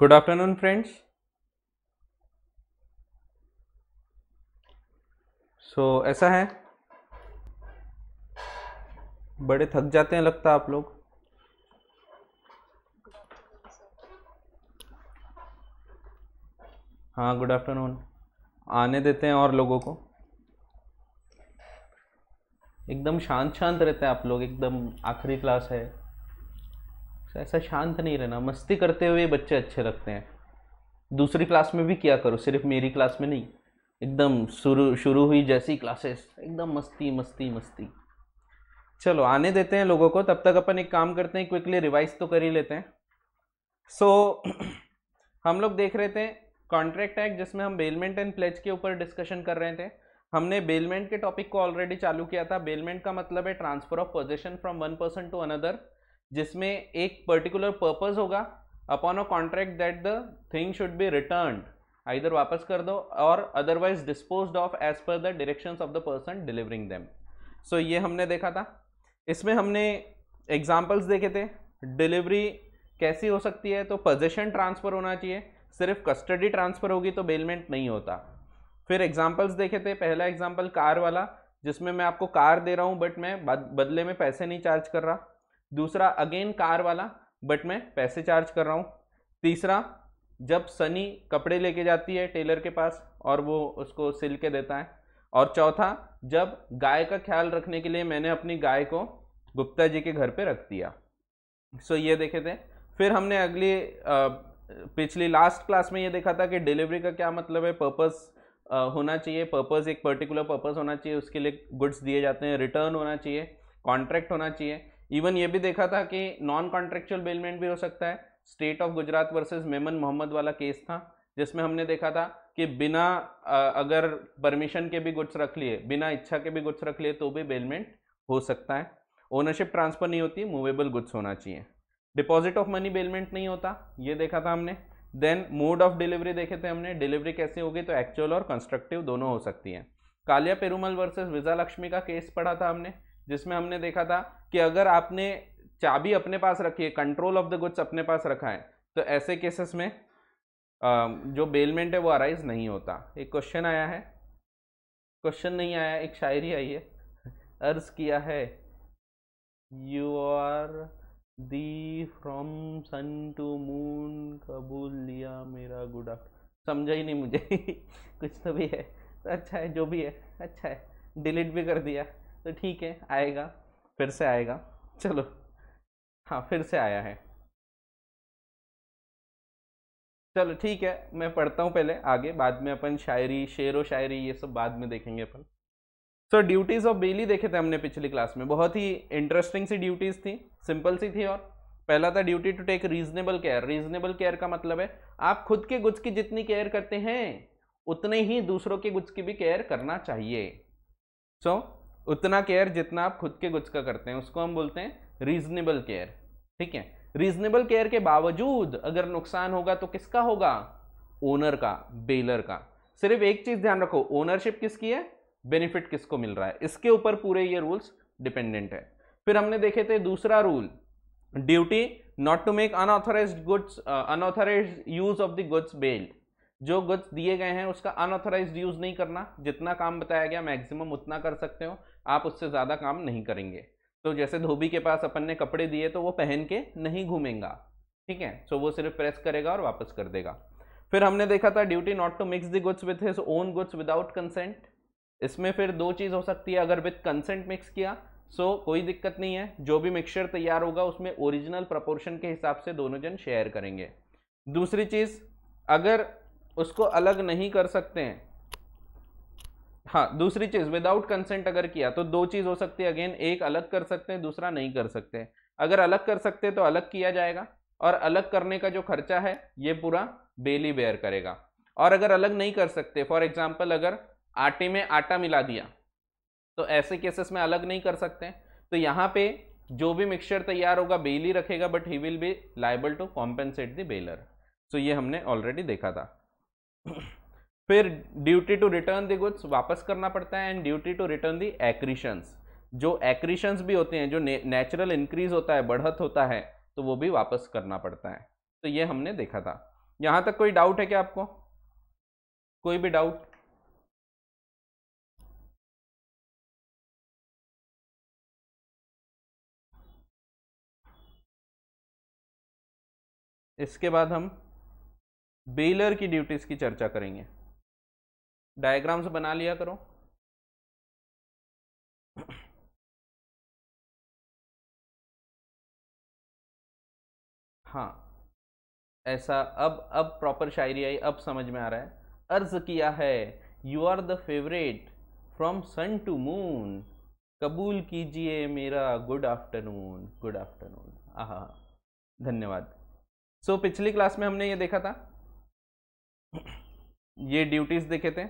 Good afternoon friends so ऐसा है बड़े थक जाते हैं लगता आप लोग हाँ गुड आफ्टरनून आने देते हैं और लोगों को एकदम शांत शांत रहते हैं आप लोग एकदम आखिरी क्लास है तो ऐसा शांत नहीं रहना मस्ती करते हुए बच्चे अच्छे लगते हैं दूसरी क्लास में भी किया करो सिर्फ मेरी क्लास में नहीं एकदम शुरू शुरू हुई जैसी क्लासेस एकदम मस्ती मस्ती मस्ती चलो आने देते हैं लोगों को तब तक अपन एक काम करते हैं क्विकली रिवाइज तो कर ही लेते हैं सो so, हम लोग देख रहे थे कॉन्ट्रैक्ट एक्ट जिसमें हम बेलमेंट एंड प्लेज के ऊपर डिस्कशन कर रहे थे हमने बेलमेंट के टॉपिक को ऑलरेडी चालू किया था बेलमेंट का मतलब है transfer of possession from one person to another जिसमें एक पर्टिकुलर पर्पज़ होगा upon a contract that the thing should be return इधर वापस कर दो और otherwise dispose of as per the directions of the person delivering them so ये हमने देखा था इसमें हमने एग्जाम्पल्स देखे थे डिलीवरी कैसी हो सकती है तो पोजेशन ट्रांसफ़र होना चाहिए सिर्फ कस्टडी ट्रांसफ़र होगी तो बेलमेंट नहीं होता फिर एग्जाम्पल्स देखे थे पहला एग्जाम्पल कार वाला जिसमें मैं आपको कार दे रहा हूँ बट मैं बदले में पैसे नहीं चार्ज कर रहा दूसरा अगेन कार वाला बट मैं पैसे चार्ज कर रहा हूँ तीसरा जब सनी कपड़े लेके जाती है टेलर के पास और वो उसको सिल के देता है और चौथा जब गाय का ख्याल रखने के लिए मैंने अपनी गाय को गुप्ता जी के घर पे रख दिया सो so, ये देखे थे फिर हमने अगली पिछली लास्ट क्लास में ये देखा था कि डिलीवरी का क्या मतलब है पर्पस होना चाहिए पर्पस एक पर्टिकुलर पर्पस होना चाहिए उसके लिए गुड्स दिए जाते हैं रिटर्न होना चाहिए कॉन्ट्रैक्ट होना चाहिए इवन ये भी देखा था कि नॉन कॉन्ट्रेक्चुअल बेलमेंट भी हो सकता है state of Gujarat versus Memon Mohammed वाला केस था जिसमें हमने देखा था कि बिना अगर परमिशन के भी गुड्स रख लिए बिना इच्छा के भी गुड्स रख लिए तो भी बेलमेंट हो सकता है ओनरशिप ट्रांसफ़र नहीं होती मूवेबल गुड्स होना चाहिए डिपॉजिट ऑफ मनी बेलमेंट नहीं होता ये देखा था हमने देन मोड ऑफ डिलीवरी देखे थे हमने डिलीवरी कैसे होगी तो एक्चुअल और कंस्ट्रक्टिव दोनों हो सकती है कालिया पेरूमल वर्सेस विजा लक्ष्मी का केस पढ़ा था हमने जिसमें हमने देखा था कि अगर आपने चाबी अपने पास रखी है कंट्रोल ऑफ द गुड्स अपने पास रखा है तो ऐसे केसेस में जो बेलमेंट है वो अराइज नहीं होता एक क्वेश्चन आया है क्वेश्चन नहीं आया एक शायरी आई है अर्ज किया है you are the from sun to moon कबूल लिया मेरा गुड समझा ही नहीं मुझे कुछ तो भी है तो अच्छा है जो भी है अच्छा है डिलीट भी कर दिया तो ठीक है आएगा फिर से आएगा चलो हाँ फिर से आया है चलो ठीक है मैं पढ़ता हूँ पहले आगे बाद में अपन शायरी शेर व शायरी ये सब बाद में देखेंगे अपन सो ड्यूटीज़ ऑफ बेली देखे थे हमने पिछली क्लास में बहुत ही इंटरेस्टिंग सी ड्यूटीज़ थी सिंपल सी थी और पहला था duty to take reasonable care reasonable care का मतलब है आप खुद के गुज की जितनी केयर करते हैं उतने ही दूसरों के गुज की भी केयर करना चाहिए सो so, उतना केयर जितना आप खुद के गुड्स का करते हैं उसको हम बोलते हैं रीजनेबल केयर ठीक है रीजनेबल केयर के बावजूद अगर नुकसान होगा तो किसका होगा ओनर का बेलर का सिर्फ एक चीज ध्यान रखो ओनरशिप किसकी है बेनिफिट किसको मिल रहा है इसके ऊपर पूरे ये रूल्स डिपेंडेंट है फिर हमने देखे थे दूसरा rule duty not to make unauthorise goods unauthorise use of the goods bailed जो गुड्स दिए गए हैं उसका अनऑथोराइज यूज़ नहीं करना जितना काम बताया गया मैक्सिमम उतना कर सकते हो आप उससे ज़्यादा काम नहीं करेंगे तो जैसे धोबी के पास अपन ने कपड़े दिए तो वो पहन के नहीं घूमेंगे ठीक है सो वो सिर्फ प्रेस करेगा और वापस कर देगा फिर हमने देखा था duty not to mix the goods with his own goods without consent इसमें फिर दो चीज़ हो सकती है अगर विथ कंसेंट मिक्स किया सो so, कोई दिक्कत नहीं है जो भी मिक्सचर तैयार होगा उसमें ओरिजिनल प्रपोर्शन के हिसाब से दोनों जन शेयर करेंगे दूसरी चीज़ अगर उसको अलग नहीं कर सकते हैं हाँ दूसरी चीज़ विदाउट कंसेंट अगर किया तो दो चीज़ हो सकती है अगेन एक अलग कर सकते हैं दूसरा नहीं कर सकते अगर अलग कर सकते तो अलग किया जाएगा और अलग करने का जो खर्चा है ये पूरा बेली बेयर करेगा और अगर अलग नहीं कर सकते फॉर एग्जाम्पल अगर आटे में आटा मिला दिया तो ऐसे केसेस में अलग नहीं कर सकते तो यहाँ पे जो भी मिक्सचर तैयार होगा बेली रखेगा but he will be liable to compensate the bailor so ये हमने ऑलरेडी देखा था फिर duty to return the goods वापस करना पड़ता है and duty to return the accretions जो एक्रीशंस भी होते हैं जो नेचुरल इंक्रीज होता है बढ़त होता है तो वो भी वापस करना पड़ता है तो ये हमने देखा था यहाँ तक कोई डाउट है क्या आपको कोई भी डाउट इसके बाद हम बेलर की ड्यूटीज की चर्चा करेंगे डायग्राम से बना लिया करो हाँ ऐसा अब अब प्रॉपर शायरी आई अब समझ में आ रहा है अर्ज किया है you are the favourite from sun to moon कबूल कीजिए मेरा गुड आफ्टरनून गुड आफ्टरनून आहा धन्यवाद सो so, पिछली क्लास में हमने ये देखा था ये ड्यूटीज देखे थे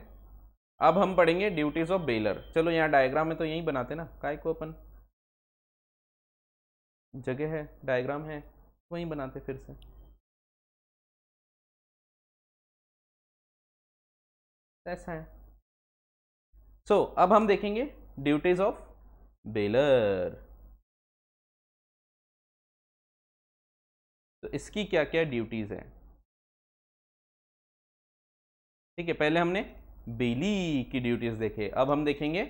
अब हम पढ़ेंगे ड्यूटीज ऑफ बेलर चलो यहाँ डायग्राम में तो यही बनाते ना काय को अपन जगह है डायग्राम है वहीं बनाते फिर से ऐसा है सो so, अब हम देखेंगे ड्यूटीज ऑफ बेलर तो इसकी क्या क्या ड्यूटीज है ठीक है पहले हमने बेली की ड्यूटीज़ देखे अब हम देखेंगे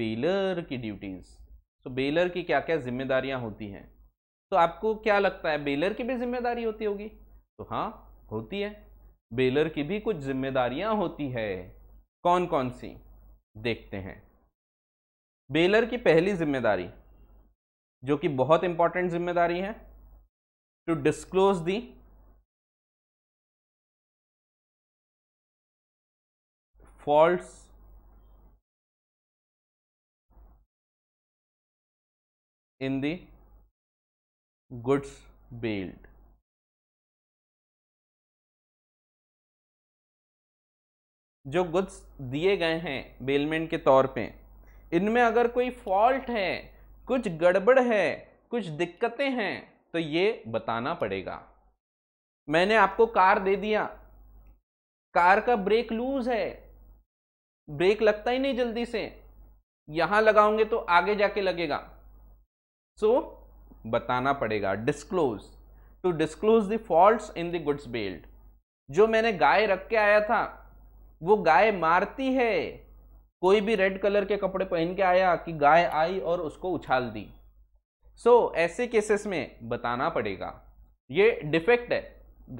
बेलर की ड्यूटीज़ तो बेलर की क्या क्या जिम्मेदारियां होती हैं तो आपको क्या लगता है बेलर की भी जिम्मेदारी होती होगी तो हाँ होती है बेलर की भी कुछ जिम्मेदारियां होती है कौन कौन सी देखते हैं बेलर की पहली जिम्मेदारी जो कि बहुत इंपॉर्टेंट जिम्मेदारी है to disclose the faults in the goods bailed जो गुड्स दिए गए हैं बेलमेंट के तौर पे इनमें अगर कोई फॉल्ट है कुछ गड़बड़ है कुछ दिक्कतें हैं तो ये बताना पड़ेगा मैंने आपको कार दे दिया कार का ब्रेक लूज है ब्रेक लगता ही नहीं जल्दी से यहां लगाओगे तो आगे जाके लगेगा सो so, बताना पड़ेगा disclose to disclose the fault in the goods bailed जो मैंने गाय रख के आया था वो गाय मारती है कोई भी रेड कलर के कपड़े पहन के आया कि गाय आई और उसको उछाल दी सो so, ऐसे केसेस में बताना पड़ेगा ये डिफेक्ट है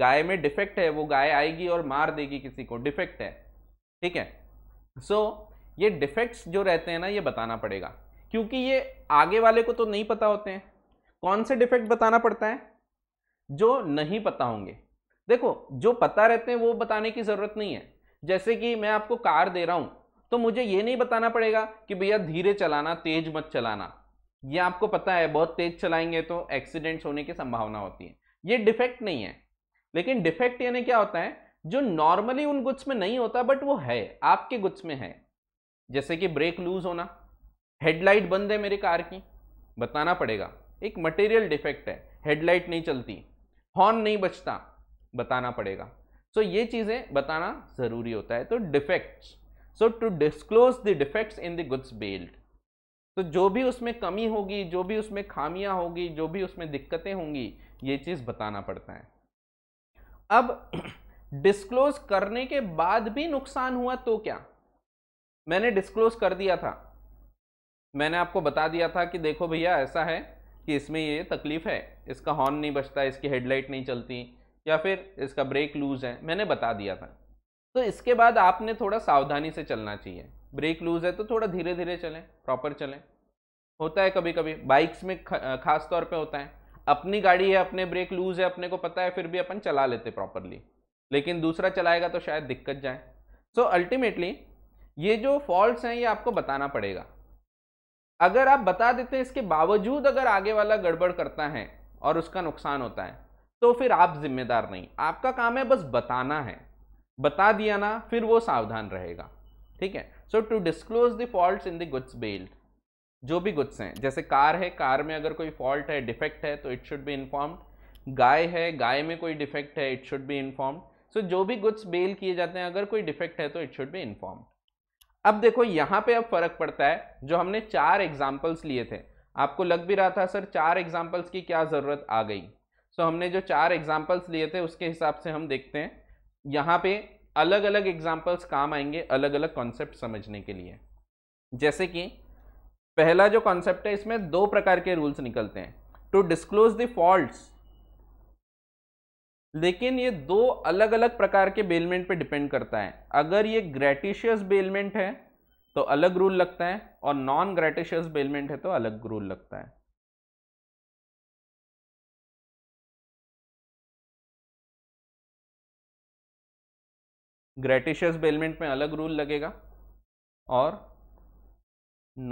गाय में डिफेक्ट है वो गाय आएगी और मार देगी किसी को डिफेक्ट है ठीक है सो so, ये डिफेक्ट्स जो रहते हैं ना ये बताना पड़ेगा क्योंकि ये आगे वाले को तो नहीं पता होते हैं कौन से डिफेक्ट बताना पड़ता है जो नहीं पता होंगे देखो जो पता रहते हैं वो बताने की ज़रूरत नहीं है जैसे कि मैं आपको कार दे रहा हूँ तो मुझे ये नहीं बताना पड़ेगा कि भैया धीरे चलाना तेज मत चलाना ये आपको पता है बहुत तेज चलाएंगे तो एक्सीडेंट्स होने की संभावना होती है ये डिफेक्ट नहीं है लेकिन डिफेक्ट यानी क्या होता है जो नॉर्मली उन गुड्स में नहीं होता बट वो है आपके गुड्स में है जैसे कि ब्रेक लूज होना हेडलाइट बंद है मेरी कार की बताना पड़ेगा एक मटेरियल डिफेक्ट है हेडलाइट नहीं चलती हॉर्न नहीं बचता बताना पड़ेगा सो so, ये चीज़ें बताना ज़रूरी होता है तो defects so to disclose the defects in the goods bailed तो जो भी उसमें कमी होगी जो भी उसमें खामियां होगी जो भी उसमें दिक्कतें होंगी ये चीज़ बताना पड़ता है अब डिस्क्लोज करने के बाद भी नुकसान हुआ तो क्या मैंने डिस्क्लोज कर दिया था मैंने आपको बता दिया था कि देखो भैया ऐसा है कि इसमें ये तकलीफ है इसका हॉर्न नहीं बचता इसकी हेडलाइट नहीं चलती या फिर इसका ब्रेक लूज है मैंने बता दिया था तो इसके बाद आपने थोड़ा सावधानी से चलना चाहिए ब्रेक लूज है तो थोड़ा धीरे धीरे चलें प्रॉपर चलें होता है कभी कभी बाइक्स में खास तौर पे होता है अपनी गाड़ी है अपने ब्रेक लूज है अपने को पता है फिर भी अपन चला लेते प्रॉपरली लेकिन दूसरा चलाएगा तो शायद दिक्कत जाए सो अल्टीमेटली ये जो फॉल्ट्स हैं ये आपको बताना पड़ेगा अगर आप बता देते हैं इसके बावजूद अगर आगे वाला गड़बड़ करता है और उसका नुकसान होता है तो फिर आप जिम्मेदार नहीं आपका काम है बस बताना है बता दिया ना फिर वो सावधान रहेगा ठीक है so to disclose the fault in the goods bailed जो भी गुड्स हैं जैसे कार है कार में अगर कोई फॉल्ट है डिफेक्ट है तो इट शुड बी इन्फॉर्म्ड गाय है गाय में कोई डिफेक्ट है it should be informed so जो भी गुड्स बेल किए जाते हैं अगर कोई डिफेक्ट है तो इट शुड बी इन्फॉर्म्ड अब देखो यहाँ पे अब फर्क पड़ता है जो हमने चार एग्जाम्पल्स लिए थे आपको लग भी रहा था सर चार एग्जाम्पल्स की क्या ज़रूरत आ गई सो हमने जो चार एग्जाम्पल्स लिए थे उसके हिसाब से हम देखते हैं यहाँ पे अलग अलग एग्जाम्पल्स काम आएंगे अलग अलग कॉन्सेप्ट समझने के लिए जैसे कि पहला जो कॉन्सेप्ट है इसमें दो प्रकार के रूल्स निकलते हैं टू डिस्क्लोज द फॉल्ट्स लेकिन ये दो अलग अलग प्रकार के बेलमेंट पे डिपेंड करता है अगर ये ग्रेटिशियस बेलमेंट है तो अलग रूल लगता है और नॉन ग्रेटिशियस बेलमेंट है तो अलग रूल लगता है ग्रेटिशियस बेलमेंट में अलग रूल लगेगा और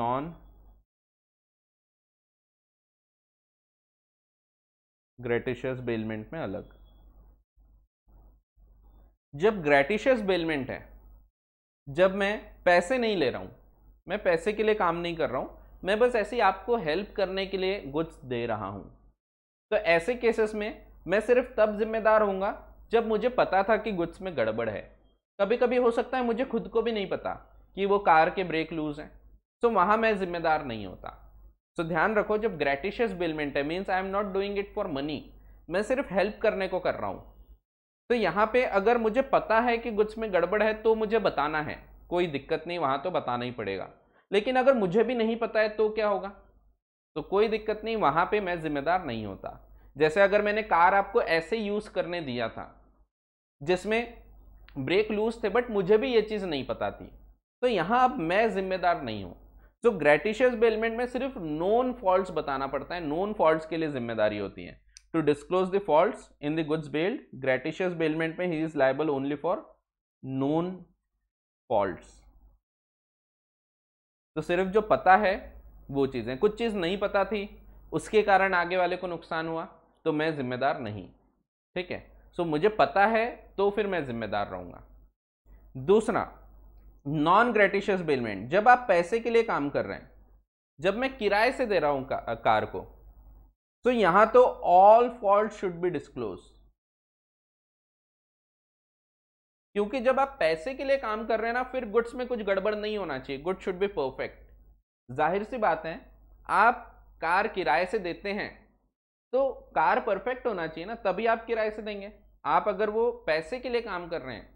नॉन ग्रेटिशियस बेलमेंट में अलग जब ग्रेटिशियस बेलमेंट है जब मैं पैसे नहीं ले रहा हूँ मैं पैसे के लिए काम नहीं कर रहा हूँ मैं बस ऐसे ही आपको हेल्प करने के लिए गुड्स दे रहा हूँ तो ऐसे केसेस में मैं सिर्फ तब जिम्मेदार होऊंगा जब मुझे पता था कि गुड्स में गड़बड़ है कभी कभी हो सकता है मुझे खुद को भी नहीं पता कि वो कार के ब्रेक लूज हैं सो तो वहाँ मैं जिम्मेदार नहीं होता सो तो ध्यान रखो जब ग्रेटिशियस बिलमेंट है means I am not doing it for money मैं सिर्फ हेल्प करने को कर रहा हूँ तो यहाँ पे अगर मुझे पता है कि कुछ में गड़बड़ है तो मुझे बताना है कोई दिक्कत नहीं वहाँ तो बताना ही पड़ेगा लेकिन अगर मुझे भी नहीं पता है तो क्या होगा तो कोई दिक्कत नहीं वहाँ पे मैं जिम्मेदार नहीं होता जैसे अगर मैंने कार आपको ऐसे यूज़ करने दिया था जिसमें ब्रेक लूज थे बट मुझे भी ये चीज़ नहीं पता थी तो यहाँ अब मैं जिम्मेदार नहीं हूँ तो ग्रेटिशियस बेलमेंट में सिर्फ नॉन फॉल्ट बताना पड़ता है नॉन फॉल्ट के लिए जिम्मेदारी होती है to disclose the faults in the goods bailed gratuitous bailment में he is liable only for known faults तो सिर्फ जो पता है वो चीज़ें कुछ चीज़ नहीं पता थी उसके कारण आगे वाले को नुकसान हुआ तो मैं जिम्मेदार नहीं ठीक है सो so, मुझे पता है तो फिर मैं जिम्मेदार रहूँगा दूसरा नॉन ग्रेटिशियस बेलमेंट जब आप पैसे के लिए काम कर रहे हैं जब मैं किराए से दे रहा हूँ का, कार को सो तो so, यहां तो all fault should be disclose क्योंकि जब आप पैसे के लिए काम कर रहे हैं ना फिर गुड्स में कुछ गड़बड़ नहीं होना चाहिए गुड्स शुड बी परफेक्ट जाहिर सी बात है आप कार किराए से देते हैं तो कार परफेक्ट होना चाहिए ना तभी आप किराए से देंगे आप अगर वो पैसे के लिए काम कर रहे हैं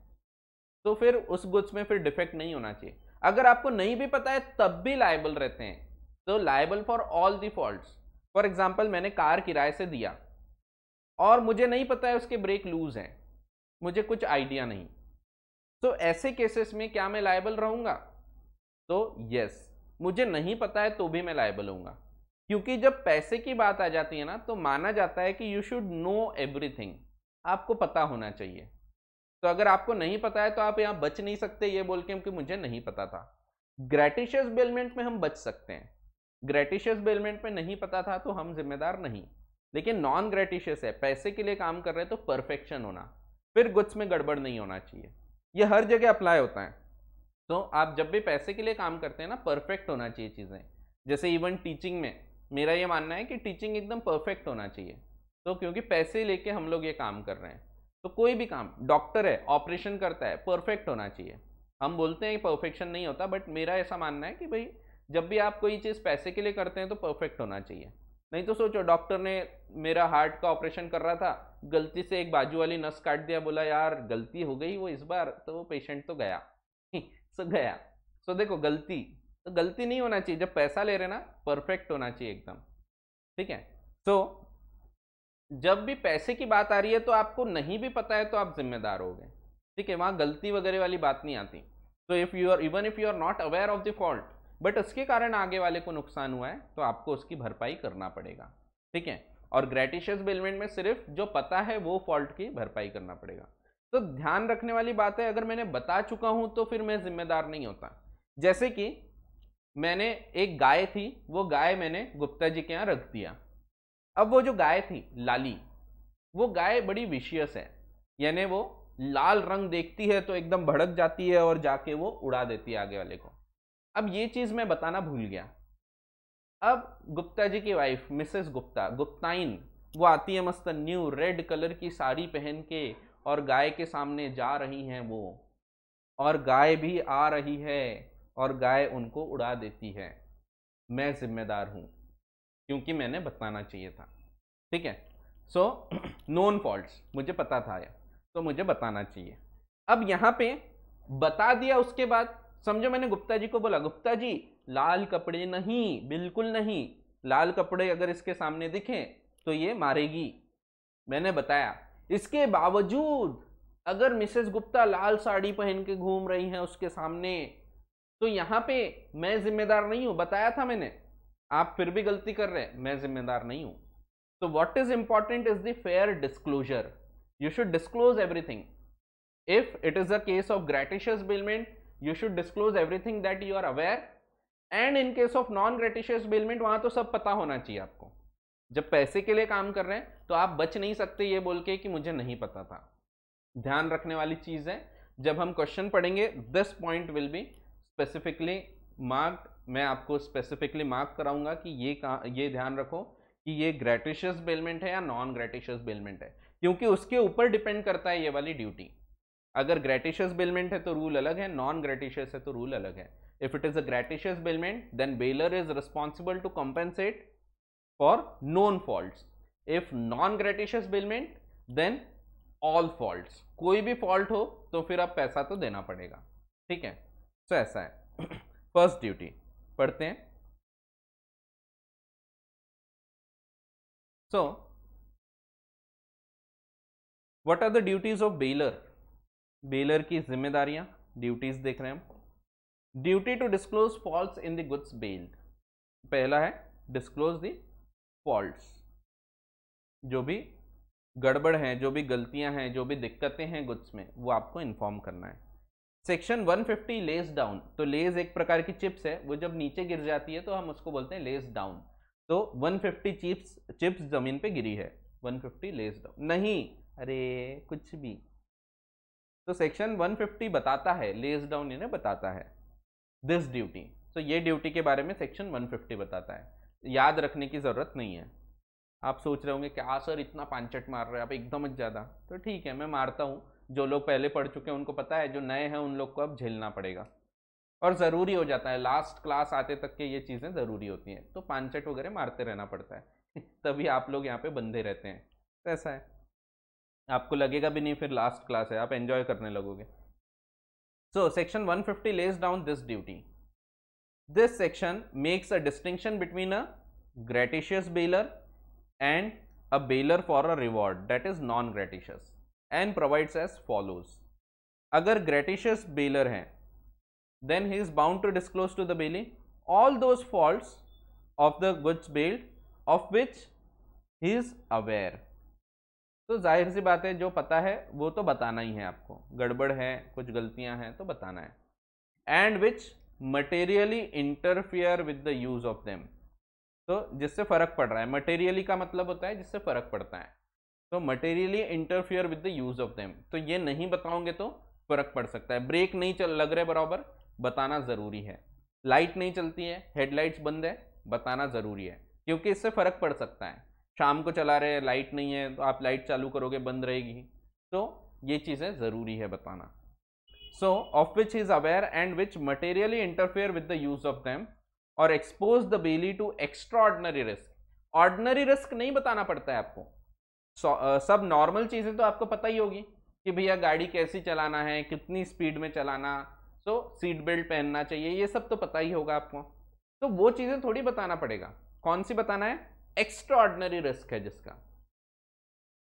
तो फिर उस गुड्स में फिर डिफेक्ट नहीं होना चाहिए अगर आपको नहीं भी पता है तब भी लाइबल रहते हैं तो liable for all the faults for example मैंने कार किराए से दिया और मुझे नहीं पता है उसके ब्रेक लूज हैं मुझे कुछ आइडिया नहीं तो ऐसे केसेस में क्या मैं लाइबल रहूंगा तो यस मुझे नहीं पता है तो भी मैं लाइबल हूँगा क्योंकि जब पैसे की बात आ जाती है ना तो माना जाता है कि यू शुड नो एवरीथिंग आपको पता होना चाहिए तो अगर आपको नहीं पता है तो आप यहाँ बच नहीं सकते ये बोल के क्योंकि मुझे नहीं पता था ग्रेटिशियस बेलमेंट में हम बच सकते हैं ग्रेटिशियस बेलमेंट में नहीं पता था तो हम जिम्मेदार नहीं लेकिन नॉन ग्रेटिशियस है पैसे के लिए काम कर रहे तो परफेक्शन होना फिर गुड्स में गड़बड़ नहीं होना चाहिए यह हर जगह अप्लाई होता है तो आप जब भी पैसे के लिए काम करते हैं ना परफेक्ट होना चाहिए चीज़ें जैसे इवन टीचिंग में मेरा ये मानना है कि टीचिंग एकदम परफेक्ट होना चाहिए तो क्योंकि पैसे लेके हम लोग ये काम कर रहे हैं तो कोई भी काम डॉक्टर है ऑपरेशन करता है परफेक्ट होना चाहिए हम बोलते हैं परफेक्शन नहीं होता बट मेरा ऐसा मानना है कि भाई जब भी आप कोई चीज़ पैसे के लिए करते हैं तो परफेक्ट होना चाहिए नहीं तो सोचो डॉक्टर ने मेरा हार्ट का ऑपरेशन कर रहा था गलती से एक बाजू वाली नस काट दिया बोला यार गलती हो गई वो इस बार तो वो पेशेंट तो गया सो गया सो देखो गलती तो गलती नहीं होना चाहिए जब पैसा ले रहे ना परफेक्ट होना चाहिए एकदम ठीक है सो so, जब भी पैसे की बात आ रही है तो आपको नहीं भी पता है तो आप जिम्मेदार हो गए ठीक है वहाँ गलती वगैरह वाली बात नहीं आती तो if you are even if you are not aware of the fault but उसके कारण आगे वाले को नुकसान हुआ है तो आपको उसकी भरपाई करना पड़ेगा ठीक है और ग्रेटिशियस बेलमेंट में सिर्फ जो पता है वो फॉल्ट की भरपाई करना पड़ेगा तो ध्यान रखने वाली बात है अगर मैंने बता चुका हूँ तो फिर मैं जिम्मेदार नहीं होता जैसे कि मैंने एक गाय थी वो गाय मैंने गुप्ता जी के यहाँ रख दिया अब वो जो गाय थी लाली वो गाय बड़ी विशियस है यानी वो लाल रंग देखती है तो एकदम भड़क जाती है और जाके वो उड़ा देती है आगे वाले को अब ये चीज़ मैं बताना भूल गया अब गुप्ता जी की वाइफ मिसेस गुप्ता गुप्ताइन वो आती है मस्त न्यू रेड कलर की साड़ी पहन के और गाय के सामने जा रही हैं वो और गाय भी आ रही है और गाय उनको उड़ा देती है मैं जिम्मेदार हूँ क्योंकि मैंने बताना चाहिए था ठीक है सो नोन फॉल्ट्स मुझे पता था तो मुझे बताना चाहिए अब यहाँ पे बता दिया उसके बाद समझो मैंने गुप्ता जी को बोला गुप्ता जी लाल कपड़े नहीं बिल्कुल नहीं लाल कपड़े अगर इसके सामने दिखे तो ये मारेगी मैंने बताया इसके बावजूद अगर मिसेस गुप्ता लाल साड़ी पहन के घूम रही हैं उसके सामने तो यहाँ पे मैं जिम्मेदार नहीं हूँ बताया था मैंने आप फिर भी गलती कर रहे हैं मैं जिम्मेदार नहीं हूँ तो what is important is the fair disclosure you should disclose everything if it is a case of gratuitous bailment you should disclose everything that you are aware and in case of non gratuitous bailment वहां तो सब पता होना चाहिए आपको जब पैसे के लिए काम कर रहे हैं तो आप बच नहीं सकते ये बोल के कि मुझे नहीं पता था ध्यान रखने वाली चीज़ है जब हम क्वेश्चन पढ़ेंगे this point will be specifically mark मैं आपको स्पेसिफिकली मार्क कराऊंगा कि ये का ये ध्यान रखो कि ये ग्रेटिशियस बेलमेंट है या नॉन ग्रेटिशियस बेलमेंट है क्योंकि उसके ऊपर डिपेंड करता है ये वाली ड्यूटी अगर ग्रेटिशियस बेलमेंट है तो रूल अलग है नॉन ग्रेटिशियस है तो रूल अलग है if it is a gratuitous bailment then bailor is responsible to compensate for known fault if non gratuitous bailment then all fault कोई भी फॉल्ट हो तो फिर आप पैसा तो देना पड़ेगा ठीक है सो तो ऐसा है फर्स्ट ड्यूटी पढ़ते हैं so what are the duties of bailor bailor की जिम्मेदारियां ड्यूटीज देख रहे हैं हम duty to disclose fault in the goods bailed पहला है डिस्क्लोज द फॉल्ट जो भी गड़बड़ है जो भी गलतियां हैं जो भी दिक्कतें हैं गुड्स में वो आपको इन्फॉर्म करना है सेक्शन 150 लेस डाउन तो लेस एक प्रकार की चिप्स है वो जब नीचे गिर जाती है तो हम उसको बोलते हैं लेस डाउन तो 150 चिप्स चिप्स जमीन पे गिरी है 150 लेस डाउन नहीं अरे कुछ भी तो सेक्शन 150 बताता है लेस डाउन इन्हें बताता है दिस ड्यूटी सो ये ड्यूटी के बारे में सेक्शन 150 बताता है याद रखने की ज़रूरत नहीं है आप सोच रहे होंगे क्या सर इतना पांचट मार रहे हैं आप एकदम ज़्यादा तो ठीक है मैं मारता हूँ जो लोग पहले पढ़ चुके हैं उनको पता है जो नए हैं उन लोग को अब झेलना पड़ेगा और ज़रूरी हो जाता है लास्ट क्लास आते तक के ये चीज़ें ज़रूरी होती हैं तो पांचट वगैरह मारते रहना पड़ता है तभी आप लोग यहाँ पे बंधे रहते हैं तो ऐसा है आपको लगेगा भी नहीं फिर लास्ट क्लास है आप एंजॉय करने लगोगे so section 150 fifty lays down this duty this section makes a distinction between a gratuitous bailor and a bailor for a reward that is non gratuitous and provides as follows अगर gratuitous bailor हैं then he is bound to disclose to the bailee all those fault of the goods bailed of which he is aware तो जाहिर सी बात है जो पता है वो तो बताना ही है आपको गड़बड़ है कुछ गलतियां हैं तो बताना है and which materially interfere with the use of them तो जिससे फ़र्क पड़ रहा है मटेरियली का मतलब होता है जिससे फ़र्क पड़ता है तो materially interfere with the use of them तो ये नहीं बताओगे तो फ़र्क पड़ सकता है ब्रेक नहीं चल लग रहे बराबर बताना ज़रूरी है लाइट नहीं चलती है हेडलाइट्स बंद है बताना ज़रूरी है क्योंकि इससे फ़र्क पड़ सकता है शाम को चला रहे लाइट नहीं है तो आप लाइट चालू करोगे बंद रहेगी तो ये चीज़ें ज़रूरी है बताना so of which is aware and which materially interfere with the use of them और expose the bailee to extraordinary risk ordinary risk नहीं बताना पड़ता है आपको so, uh, सब नॉर्मल चीज़ें तो आपको पता ही होगी कि भैया गाड़ी कैसी चलाना है कितनी स्पीड में चलाना सो सीट बेल्ट पहनना चाहिए ये सब तो पता ही होगा आपको तो वो चीज़ें थोड़ी बताना पड़ेगा कौन सी बताना है एक्स्ट्रॉर्डनरी रिस्क है जिसका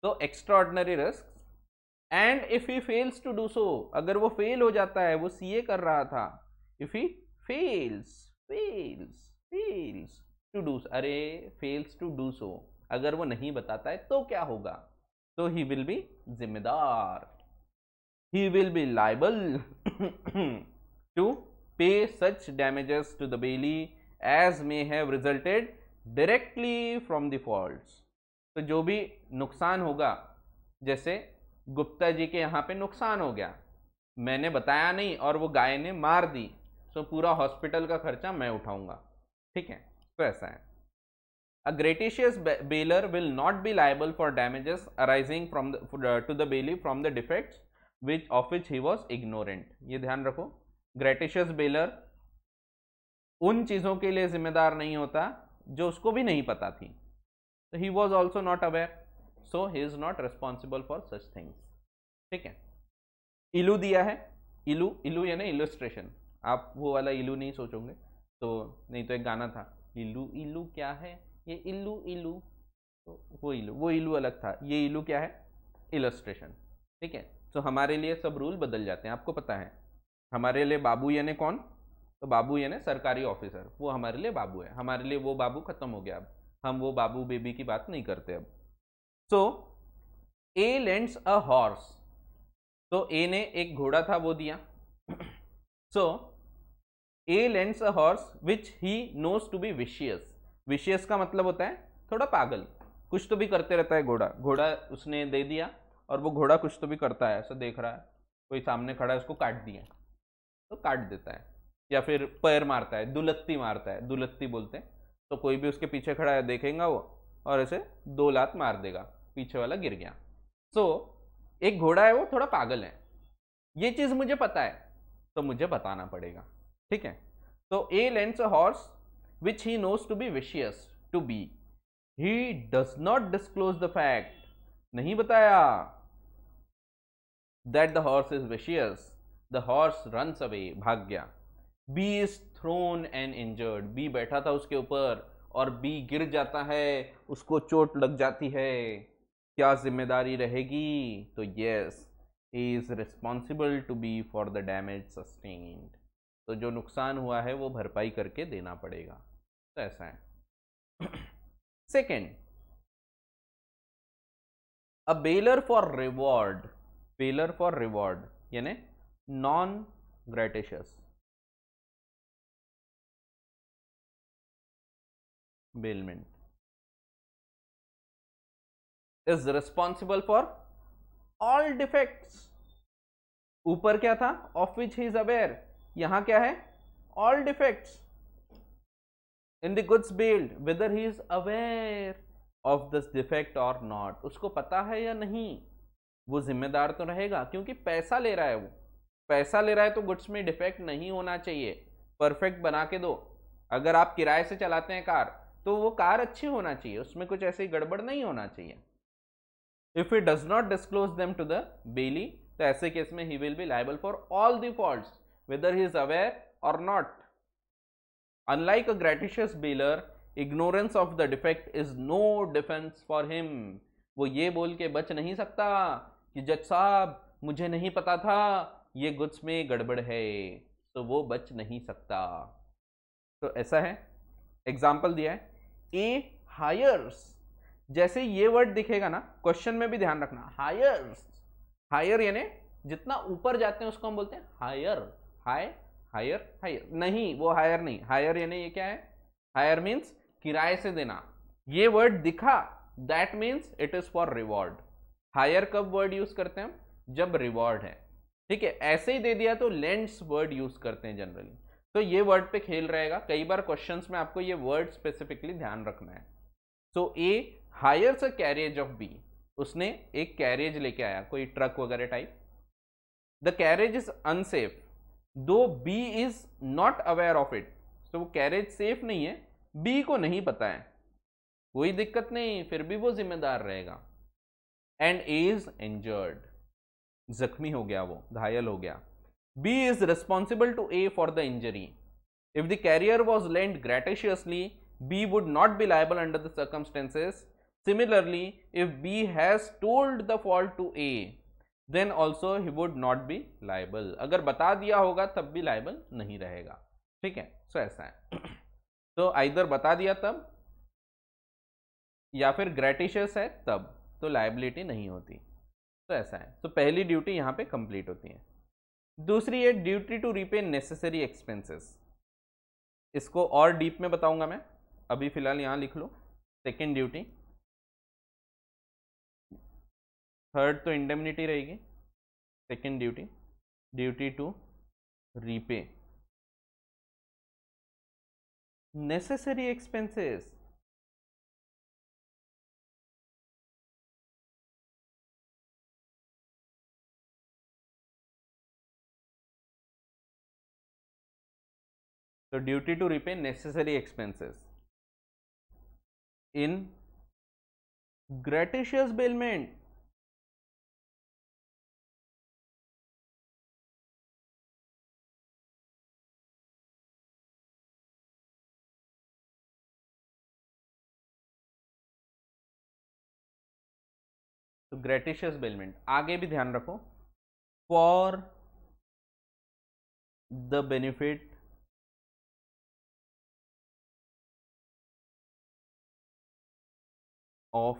तो extraordinary risk and if he fails to do so अगर वो फेल हो जाता है वो सीए कर रहा था if he fails fails fails to do अरे फेल्स टू डू सो अगर वो नहीं बताता है तो क्या होगा तो ही विल बी जिम्मेदार he will be liable to pay such damages to the bailee as may have resulted directly from the faults तो जो भी नुकसान होगा जैसे गुप्ता जी के यहाँ पे नुकसान हो गया मैंने बताया नहीं और वो गाय ने मार दी सो तो पूरा हॉस्पिटल का खर्चा मैं उठाऊंगा ठीक है तो ऐसा है a gratuitous bailor will not be liable for damages arising from to the bailee from the defects which of which he was ignorant ये ध्यान रखो ग्रेटिशियस बेलर उन चीज़ों के लिए जिम्मेदार नहीं होता जो उसको भी नहीं पता थी तो he was also not aware so he is not responsible for such things ठीक है इलू दिया है इलू इलू यानी इलुस्ट्रेशन आप वो वाला इलू नहीं सोचोगे तो नहीं तो एक गाना था इलू इलू क्या है ये इलू इलू तो वो इलू वो इलू अलग था ये इलू क्या है इलस्ट्रेशन ठीक है सो हमारे लिए सब रूल बदल जाते हैं आपको पता है हमारे लिए बाबू यानी कौन तो बाबू यानी सरकारी ऑफिसर वो हमारे लिए बाबू है हमारे लिए वो बाबू खत्म हो गया अब हम वो बाबू बेबी की बात नहीं करते अब सो ए लेंड्स अ हॉर्स तो ए ने एक घोड़ा था वो दिया so A lends a horse which he knows to be vicious vicious का मतलब होता है थोड़ा पागल कुछ तो भी करते रहता है घोड़ा घोड़ा उसने दे दिया और वो घोड़ा कुछ तो भी करता है ऐसा देख रहा है कोई सामने खड़ा है उसको काट दिया तो काट देता है या फिर पैर मारता है दुलत्ती मारता है दुलत्ती बोलते हैं तो कोई भी उसके पीछे खड़ा है देखेगा वो और ऐसे दो लात मार देगा पीछे वाला गिर गया सो so, एक घोड़ा है वो थोड़ा पागल है ये चीज़ मुझे पता है तो मुझे बताना पड़ेगा ठीक है तो A lends a horse which he knows to be vicious to be he does not disclose the fact नहीं बताया that the horse is vicious the horse runs away भाग गया B is thrown and injured B बैठा था उसके ऊपर और B गिर जाता है उसको चोट लग जाती है क्या जिम्मेदारी रहेगी तो yes he is responsible to be for the damage sustained तो जो नुकसान हुआ है वो भरपाई करके देना पड़ेगा तो ऐसा है second a bailor for reward bailor for reward यानी non gratuitous bailment is responsible for all defects ऊपर क्या था of which he is aware यहां क्या है all defects in the goods bailed whether he is aware of this defect और not उसको पता है या नहीं वो जिम्मेदार तो रहेगा क्योंकि पैसा ले रहा है वो पैसा ले रहा है तो गुड्स में डिफेक्ट नहीं होना चाहिए परफेक्ट बना के दो अगर आप किराए से चलाते हैं कार तो वो कार अच्छी होना चाहिए उसमें कुछ ऐसी गड़बड़ नहीं होना चाहिए if he does not disclose them to the bailee तो ऐसे केस में he will be liable for all the fault whether he is aware और not unlike a gratuitous bailor ignorance of the defect is no defence for him वो ये बोल के बच नहीं सकता कि जज साहब मुझे नहीं पता था ये गुड्स में गड़बड़ है तो वो बच नहीं सकता तो ऐसा है एग्जाम्पल दिया है ए हायर्स जैसे ये वर्ड दिखेगा ना क्वेश्चन में भी ध्यान रखना हायर्स हायर यानी जितना ऊपर जाते हैं उसको हम बोलते हैं हायर हाई हायर हायर नहीं वो हायर नहीं हायर यानी ये क्या है हायर मीन्स किराए से देना ये वर्ड दिखा that means it is for reward hire कब वर्ड यूज करते हैं हम जब रिवॉर्ड है ठीक है ऐसे ही दे दिया तो लेंड्स वर्ड यूज करते हैं जनरली तो ये वर्ड पे खेल रहेगा कई बार क्वेश्चन में आपको ये वर्ड स्पेसिफिकली ध्यान रखना है so A hires a carriage of B उसने एक कैरेज लेके आया कोई ट्रक वगैरह type the carriage is unsafe though B is not aware of it so वो कैरेज सेफ नहीं है बी को नहीं पता है कोई दिक्कत नहीं फिर भी वो जिम्मेदार रहेगा एंड ए इज इंजर्ड जख्मी हो गया वो घायल हो गया B is responsible to A for the injury. If the carrier was lent gratuitously, B would not be liable under the circumstances. Similarly, if B has told the fault to A, then also he would not be liable. अगर बता दिया होगा तब भी liable नहीं रहेगा ठीक है सो so, ऐसा है तो so, आइदर बता दिया तब या फिर ग्रेटिशियस है तब तो लाइबिलिटी नहीं होती तो so, ऐसा है तो so, पहली ड्यूटी यहाँ पे कंप्लीट होती है दूसरी है duty to repay necessary expenses इसको और डीप में बताऊंगा मैं अभी फिलहाल यहां लिख लो सेकेंड ड्यूटी थर्ड तो इंडेमिनिटी रहेगी second duty duty to repay necessary expenses So, duty to repay necessary expenses. In gratuitous bailment, तो ग्रेटिशियस बेलमेंट आगे भी ध्यान रखो for the benefit of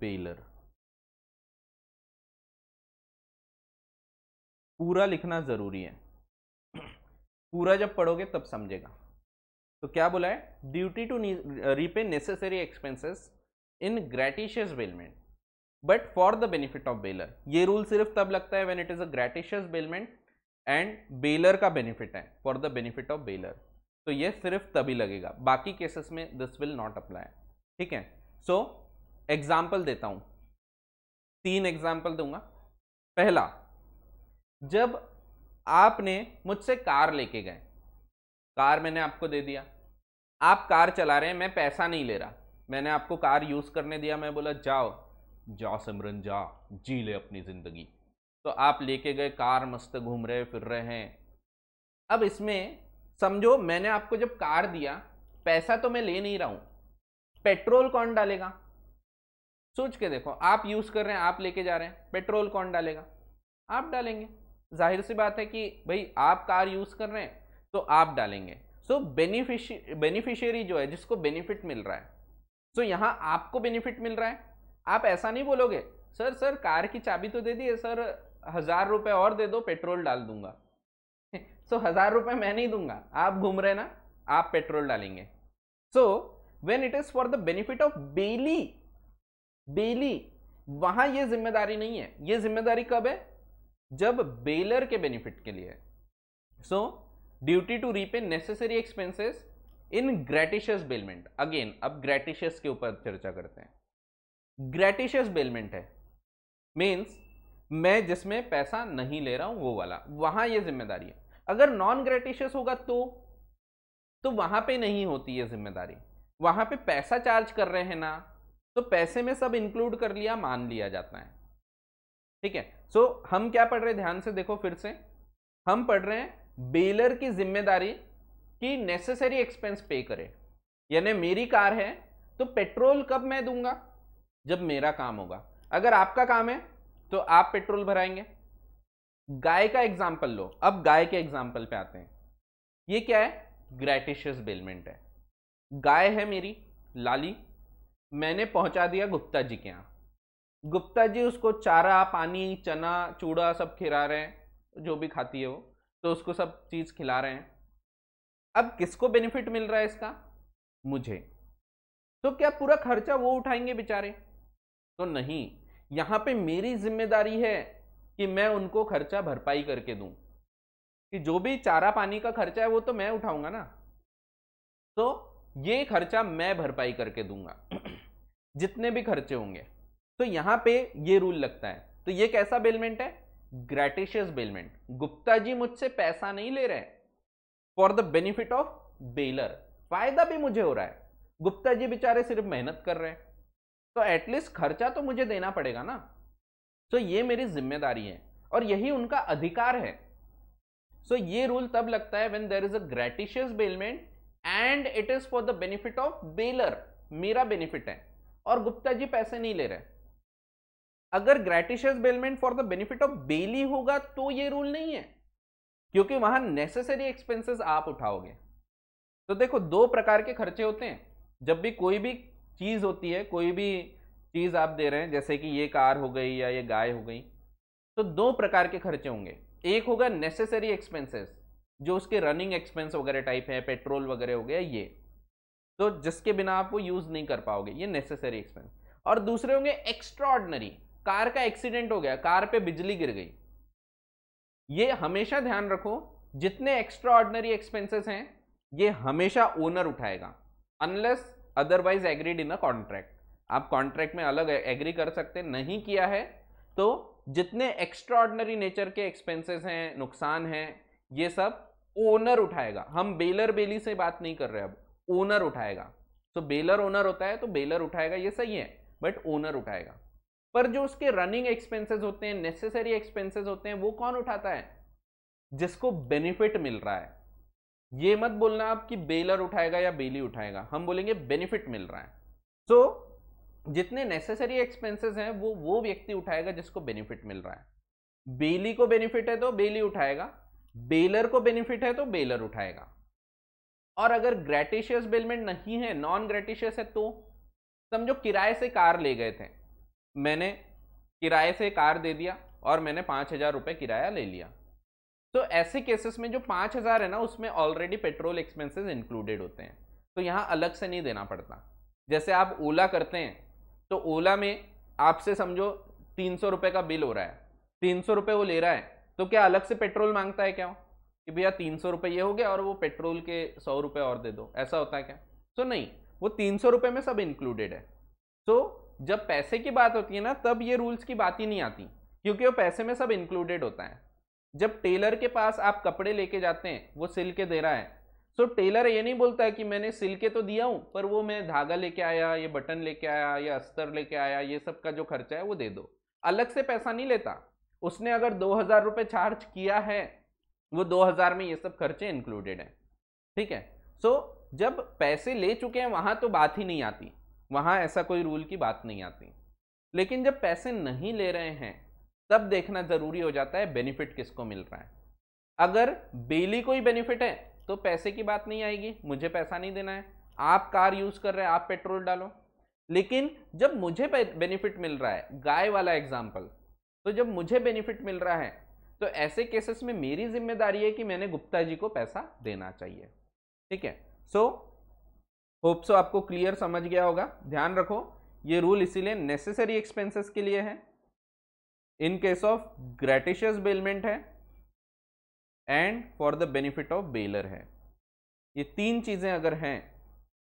bailor पूरा लिखना जरूरी है पूरा जब पढ़ोगे तब समझेगा तो क्या बोला है duty to repay necessary expenses in gratuitous bailment but for the benefit of bailor ये रूल सिर्फ तब लगता है when it is a gratuitous bailment and bailor का बेनिफिट है for the benefit of bailor तो ये सिर्फ तभी लगेगा बाकी केसेस में दिस विल नॉट अप्लाई ठीक है सो so, एग्जाम्पल देता हूं तीन एग्जाम्पल दूंगा पहला जब आपने मुझसे कार लेके गए कार मैंने आपको दे दिया आप कार चला रहे हैं मैं पैसा नहीं ले रहा मैंने आपको कार यूज़ करने दिया मैं बोला जाओ जाओ सिमरन जा जी ले अपनी ज़िंदगी तो आप लेके गए कार मस्त घूम रहे फिर रहे हैं अब इसमें समझो मैंने आपको जब कार दिया पैसा तो मैं ले नहीं रहा हूं पेट्रोल कौन डालेगा सोच के देखो आप यूज़ कर रहे हैं आप लेके जा रहे हैं पेट्रोल कौन डालेगा आप डालेंगे जाहिर सी बात है कि भाई आप कार यूज़ कर रहे हैं तो आप डालेंगे सो बेनिफिशियरी बेनिफिशियरी जो है जिसको बेनिफिट मिल रहा है सो so, यहाँ आपको बेनिफिट मिल रहा है आप ऐसा नहीं बोलोगे सर सर कार की चाबी तो दे दिए सर हज़ार रुपये और दे दो पेट्रोल डाल दूंगा सो so, हज़ार रुपये मैं नहीं दूंगा आप घूम रहे ना आप पेट्रोल डालेंगे so so, when it is for the benefit of bailee bailee वहां यह जिम्मेदारी नहीं है यह जिम्मेदारी कब है जब बेलर के बेनिफिट के लिए so duty to repay necessary expenses in gratuitous bailment again अब ग्रेटिशियस के ऊपर चर्चा करते हैं ग्रेटिशियस बेलमेंट है मीन्स मैं जिसमें पैसा नहीं ले रहा हूं वो वाला वहां ये जिम्मेदारी है अगर नॉन ग्रेटिशियस होगा तो तो वहां पे नहीं होती ये जिम्मेदारी वहाँ पे पैसा चार्ज कर रहे हैं ना तो पैसे में सब इंक्लूड कर लिया मान लिया जाता है ठीक है सो हम क्या पढ़ रहे हैं ध्यान से देखो फिर से हम पढ़ रहे हैं बेलर की जिम्मेदारी कि नेसेसरी एक्सपेंस पे करे यानी मेरी कार है तो पेट्रोल कब मैं दूंगा जब मेरा काम होगा अगर आपका काम है तो आप पेट्रोल भराएंगे गाय का एग्जाम्पल लो अब गाय के एग्जाम्पल पे आते हैं ये क्या है ग्रेटिशियस बेलमेंट है गाय है मेरी लाली मैंने पहुंचा दिया गुप्ता जी के यहाँ गुप्ता जी उसको चारा पानी चना चूड़ा सब खिला रहे हैं जो भी खाती है वो तो उसको सब चीज़ खिला रहे हैं अब किसको बेनिफिट मिल रहा है इसका मुझे तो क्या पूरा खर्चा वो उठाएंगे बेचारे तो नहीं यहाँ पे मेरी जिम्मेदारी है कि मैं उनको खर्चा भरपाई करके दूँ कि जो भी चारा पानी का खर्चा है वो तो मैं उठाऊंगा ना तो ये खर्चा मैं भरपाई करके दूंगा जितने भी खर्चे होंगे तो यहां पे ये रूल लगता है तो ये कैसा बेलमेंट है ग्रेटिशियस बेलमेंट गुप्ता जी मुझसे पैसा नहीं ले रहे for the benefit of bailor फायदा भी मुझे हो रहा है गुप्ता जी बेचारे सिर्फ मेहनत कर रहे हैं तो एटलीस्ट खर्चा तो मुझे देना पड़ेगा ना तो ये मेरी जिम्मेदारी है और यही उनका अधिकार है सो so ये रूल तब लगता है when there is a gratuitous bailment and it is for the benefit of bailor मेरा बेनिफिट है और गुप्ता जी पैसे नहीं ले रहे अगर gratuitous bailment for the benefit of bailee होगा तो ये रूल नहीं है क्योंकि वहां नेसेसरी एक्सपेंसेस आप उठाओगे तो देखो दो प्रकार के खर्चे होते हैं जब भी कोई भी चीज होती है कोई भी चीज आप दे रहे हैं जैसे कि ये कार हो गई या ये गाय हो गई तो दो प्रकार के खर्चे होंगे एक होगा नेसेसरी एक्सपेंसेस जो उसके रनिंग एक्सपेंस वगैरह टाइप है पेट्रोल वगैरह हो गया ये तो जिसके बिना आप वो यूज़ नहीं कर पाओगे ये नेसेसरी एक्सपेंस और दूसरे होंगे एक्स्ट्रा कार का एक्सीडेंट हो गया कार पे बिजली गिर गई ये हमेशा ध्यान रखो जितने एक्स्ट्रा ऑर्डनरी एक्सपेंसेस हैं ये हमेशा ओनर उठाएगा unless otherwise agreed in a contract आप कॉन्ट्रैक्ट में अलग एग्री कर सकते नहीं किया है तो जितने एक्स्ट्रा नेचर के एक्सपेंसेस हैं नुकसान हैं ये सब ओनर उठाएगा हम बेलर बेली से बात नहीं कर रहे अब ओनर उठाएगा सो बेलर ओनर होता है तो बेलर उठाएगा ये सही है बट ओनर उठाएगा पर जो उसके रनिंग एक्सपेंसेस होते हैं नेसेसरी एक्सपेंसेस होते हैं वो कौन उठाता है जिसको बेनिफिट मिल रहा है ये मत बोलना आप कि बेलर उठाएगा या बेली उठाएगा हम बोलेंगे बेनिफिट मिल रहा है सो so, जितने नेसेसरी एक्सपेंसेस हैं वो वो व्यक्ति उठाएगा जिसको बेनिफिट मिल रहा है बेली को बेनिफिट है तो बेली उठाएगा बेलर को बेनिफिट है तो बेलर उठाएगा और अगर ग्रेटिशियस बेलमेंट नहीं है नॉन ग्रेटिशियस है तो समझो किराए से कार ले गए थे मैंने किराए से कार दे दिया और मैंने पाँच हज़ार रुपये किराया ले लिया तो ऐसे केसेस में जो पाँच हज़ार है ना उसमें ऑलरेडी पेट्रोल एक्सपेंसेस इंक्लूडेड होते हैं तो यहाँ अलग से नहीं देना पड़ता जैसे आप ओला करते हैं तो ओला में आपसे समझो तीन सौ रुपये का बिल हो रहा है तीन सौ रुपये वो ले रहा है तो क्या अलग से पेट्रोल मांगता है क्या कि भैया तीन सौ रुपये ये हो गया और वो पेट्रोल के सौ रुपये और दे दो ऐसा होता है क्या सो so, नहीं वो तीन सौ रुपये में सब इंक्लूडेड है सो so, जब पैसे की बात होती है ना तब ये रूल्स की बात ही नहीं आती क्योंकि वो पैसे में सब इंक्लूडेड होता है जब टेलर के पास आप कपड़े लेके जाते हैं वो सिल के दे रहा है सो so, टेलर ये नहीं बोलता है कि मैंने सिल के तो दिया हूँ पर वो मैं धागा लेके आया ये बटन लेके आया ये अस्तर लेके आया ये सब का जो खर्चा है वो दे दो अलग से पैसा नहीं लेता उसने अगर दो हज़ार रुपये चार्ज किया है वो दो हज़ार में ये सब खर्चे इंक्लूडेड हैं ठीक है सो so, जब पैसे ले चुके हैं वहाँ तो बात ही नहीं आती वहाँ ऐसा कोई रूल की बात नहीं आती लेकिन जब पैसे नहीं ले रहे हैं तब देखना ज़रूरी हो जाता है बेनिफिट किसको मिल रहा है अगर बेली कोई बेनिफिट है तो पैसे की बात नहीं आएगी मुझे पैसा नहीं देना है आप कार यूज़ कर रहे हैं आप पेट्रोल डालो लेकिन जब मुझे बेनिफिट मिल रहा है गाय वाला एग्जाम्पल तो जब मुझे बेनिफिट मिल रहा है तो ऐसे केसेस में मेरी जिम्मेदारी है कि मैंने गुप्ता जी को पैसा देना चाहिए ठीक है सो होप सो आपको क्लियर समझ गया होगा ध्यान रखो ये रूल इसीलिए नेसेसरी एक्सपेंसेस के लिए है in case of gratuitous bailment है and for the benefit of bailor है ये तीन चीज़ें अगर हैं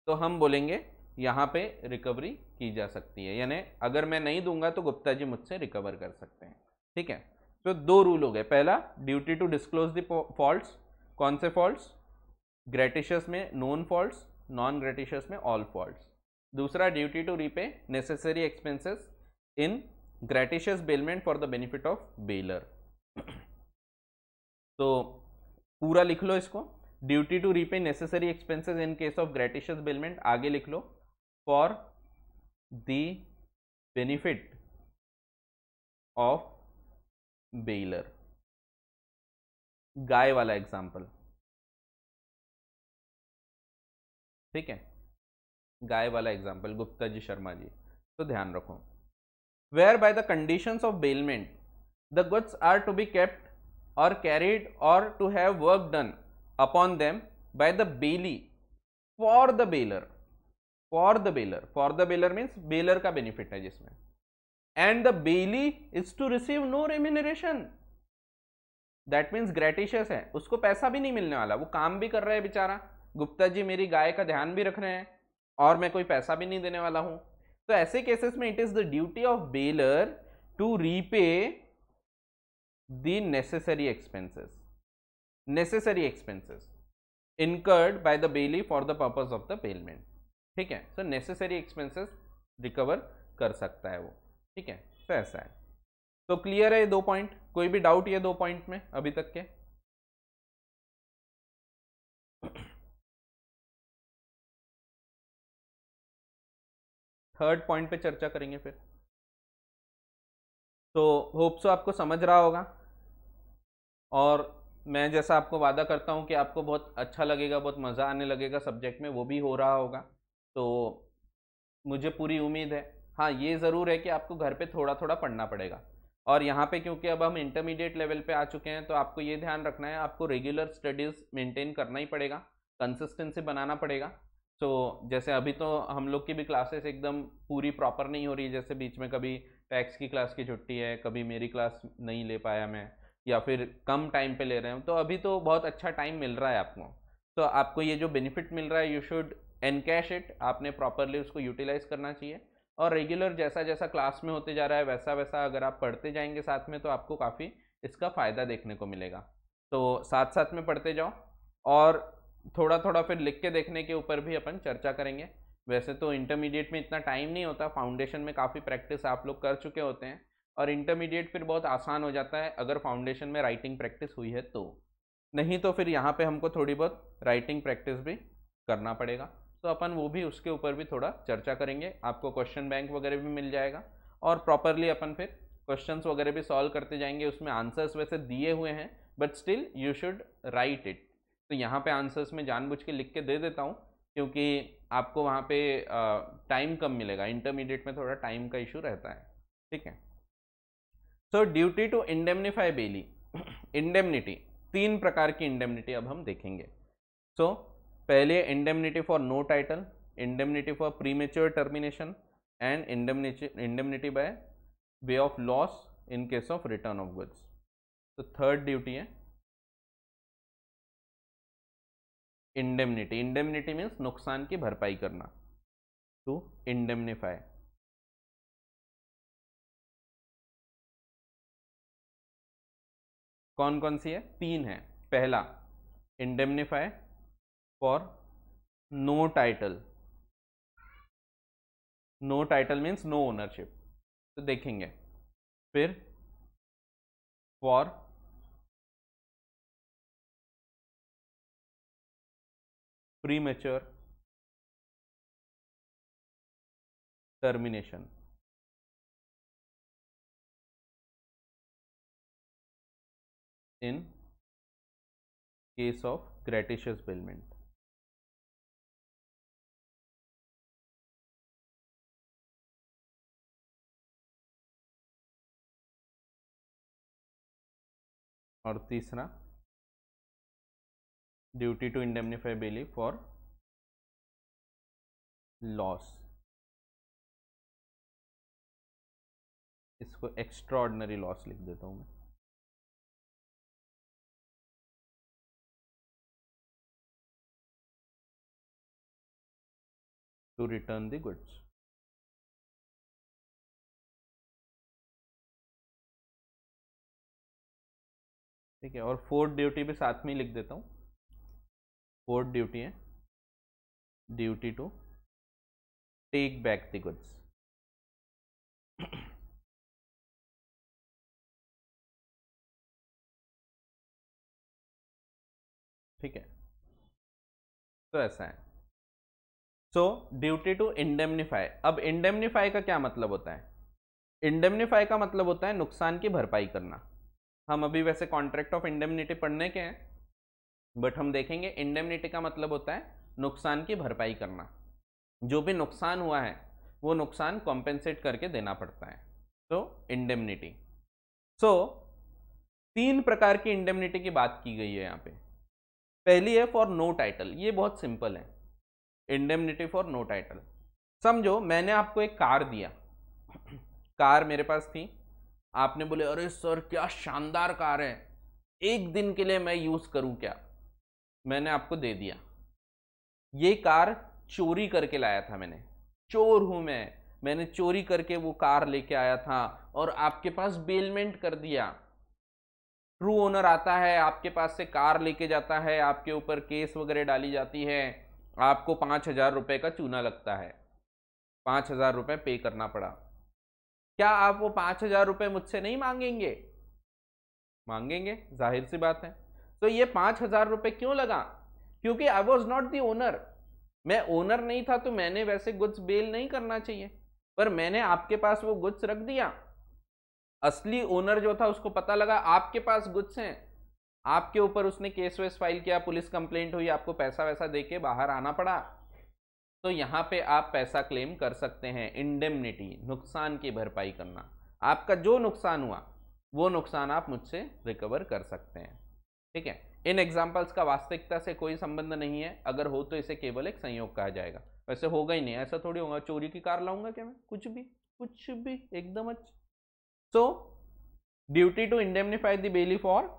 तो हम बोलेंगे यहाँ पे रिकवरी की जा सकती है यानी अगर मैं नहीं दूंगा तो गुप्ता जी मुझसे रिकवर कर सकते हैं ठीक है तो दो रूल हो गए पहला duty to disclose the faults कौन से फॉल्ट्स ग्रेटिशस में नोन फॉल्ट्स नॉन ग्रेटिशियस में ऑल फॉल्ट्स दूसरा duty to repay necessary expenses in gratuitous bailment for the benefit of bailor तो पूरा लिख लो इसको duty to repay necessary expenses in case of gratuitous bailment आगे लिख लो for the benefit of bailor गाय वाला एग्जाम्पल ठीक है गाय वाला एग्जाम्पल गुप्ता जी शर्मा जी तो ध्यान रखो where by the condition of bailment the goods are to be kept or carried or to have work done upon them by the bailee for the bailor for the bailor for the bailor means bailor का benefit है जिसमें and the bailee is to receive no remuneration that means gratuitous है उसको पैसा भी नहीं मिलने वाला वो काम भी कर रहा है बेचारा गुप्ता जी मेरी गाय का ध्यान भी रख रहे हैं और मैं कोई पैसा भी नहीं देने वाला हूँ तो ऐसे केसेस में it is the duty of bailor to repay the necessary expenses necessary expenses incurred by the bailee for the purpose of the bailment ठीक है सो नेसेसरी एक्सपेंसेस रिकवर कर सकता है वो ठीक है तो ऐसा है तो क्लियर है ये दो पॉइंट कोई भी डाउट ये दो पॉइंट में अभी तक के थर्ड पॉइंट पे चर्चा करेंगे फिर तो होप सो आपको समझ रहा होगा और मैं जैसा आपको वादा करता हूँ कि आपको बहुत अच्छा लगेगा बहुत मज़ा आने लगेगा सब्जेक्ट में वो भी हो रहा होगा तो मुझे पूरी उम्मीद है हाँ ये ज़रूर है कि आपको घर पे थोड़ा थोड़ा पढ़ना पड़ेगा और यहाँ पे क्योंकि अब हम इंटरमीडिएट लेवल पे आ चुके हैं तो आपको ये ध्यान रखना है आपको रेगुलर स्टडीज़ मेंटेन करना ही पड़ेगा कंसिस्टेंसी बनाना पड़ेगा तो जैसे अभी तो हम लोग की भी क्लासेस एकदम पूरी प्रॉपर नहीं हो रही जैसे बीच में कभी टैक्स की क्लास की छुट्टी है कभी मेरी क्लास नहीं ले पाया मैं या फिर कम टाइम पे ले रहे हूँ तो अभी तो बहुत अच्छा टाइम मिल रहा है आपको तो आपको ये जो बेनिफिट मिल रहा है यू शुड एनकैश इट आपने प्रॉपरली उसको यूटिलाइज करना चाहिए और रेगुलर जैसा जैसा क्लास में होते जा रहा है वैसा वैसा अगर आप पढ़ते जाएंगे साथ में तो आपको काफ़ी इसका फ़ायदा देखने को मिलेगा तो साथ साथ में पढ़ते जाओ और थोड़ा थोड़ा फिर लिख के देखने के ऊपर भी अपन चर्चा करेंगे वैसे तो इंटरमीडिएट में इतना टाइम नहीं होता फाउंडेशन में काफ़ी प्रैक्टिस आप लोग कर चुके होते हैं और इंटरमीडिएट फिर बहुत आसान हो जाता है अगर फाउंडेशन में राइटिंग प्रैक्टिस हुई है तो नहीं तो फिर यहाँ पे हमको थोड़ी बहुत राइटिंग प्रैक्टिस भी करना पड़ेगा तो अपन वो भी उसके ऊपर भी थोड़ा चर्चा करेंगे आपको क्वेश्चन बैंक वगैरह भी मिल जाएगा और प्रॉपरली अपन फिर क्वेश्चंस वगैरह भी सॉल्व करते जाएंगे उसमें आंसर्स वैसे दिए हुए हैं but still you should write it तो यहाँ पे आंसर्स में जानबूझ के लिख के दे देता हूँ क्योंकि आपको वहाँ पे टाइम कम मिलेगा इंटरमीडिएट में थोड़ा टाइम का इशू रहता है ठीक है so duty to indemnify bailee indemnity तीन प्रकार की इंडेमनिटी अब हम देखेंगे सो so, पहले indemnity for no title indemnity for premature termination and indemnity by way of loss in case of return of goods तो थर्ड ड्यूटी है indemnity indemnity means नुकसान की भरपाई करना टू इंडेमनीफाई कौन कौन सी है तीन है पहला indemnify for no title no title means no ownership तो देखेंगे फिर for premature termination in case of gratuitous bailment और तीसरा duty to indemnify bailee for loss इसको एक्स्ट्रा लॉस लिख देता हूं मैं टू रिटर्न द गुड्स ठीक है और फोर्थ ड्यूटी भी साथ में ही लिख देता हूँ फोर्थ ड्यूटी है duty to take back the goods ठीक है तो ऐसा है सो ड्यूटी टू इंडेमनीफाई अब इंडेमनीफाई का क्या मतलब होता है इंडेमनीफाई का मतलब होता है नुकसान की भरपाई करना हम अभी वैसे कॉन्ट्रैक्ट ऑफ इंडेमनिटी पढ़ने के हैं बट हम देखेंगे इंडेमनिटी का मतलब होता है नुकसान की भरपाई करना जो भी नुकसान हुआ है वो नुकसान कॉम्पेंसेट करके देना पड़ता है तो इंडेमनिटी सो तीन प्रकार की इंडेमनिटी की बात की गई है यहाँ पे पहली है फॉर नो टाइटल ये बहुत सिंपल है इंडेमनिटी फॉर नो टाइटल समझो मैंने आपको एक कार दिया कार मेरे पास थी आपने बोले अरे सर क्या शानदार कार है एक दिन के लिए मैं यूज़ करूं क्या मैंने आपको दे दिया ये कार चोरी करके लाया था मैंने चोर हूं मैं मैंने चोरी करके वो कार लेके आया था और आपके पास बेलमेंट कर दिया ट्रू ओनर आता है आपके पास से कार लेके जाता है आपके ऊपर केस वगैरह डाली जाती है आपको पाँच हज़ार रुपये का चूना लगता है पाँच हज़ार रुपये पे करना पड़ा क्या आप वो पांच हजार रुपए मुझसे नहीं मांगेंगे मांगेंगे जाहिर सी बात है तो ये पांच हजार रुपए क्यों लगा क्योंकि I was not the owner मैं ओनर नहीं था तो मैंने वैसे गुड्स बेल नहीं करना चाहिए पर मैंने आपके पास वो गुड्स रख दिया असली ओनर जो था उसको पता लगा आपके पास गुड्स हैं आपके ऊपर उसने केस वेस फाइल किया पुलिस कंप्लेंट हुई आपको पैसा वैसा देके बाहर आना पड़ा तो यहाँ पे आप पैसा क्लेम कर सकते हैं इंडेमनिटी नुकसान की भरपाई करना आपका जो नुकसान हुआ वो नुकसान आप मुझसे रिकवर कर सकते हैं ठीक है इन एग्जाम्पल्स का वास्तविकता से कोई संबंध नहीं है अगर हो तो इसे केवल एक संयोग कहा जाएगा वैसे होगा ही नहीं ऐसा थोड़ी होगा चोरी की कार लाऊंगा क्या मैं कुछ भी कुछ भी एकदम अच्छा so duty to indemnify the bailee for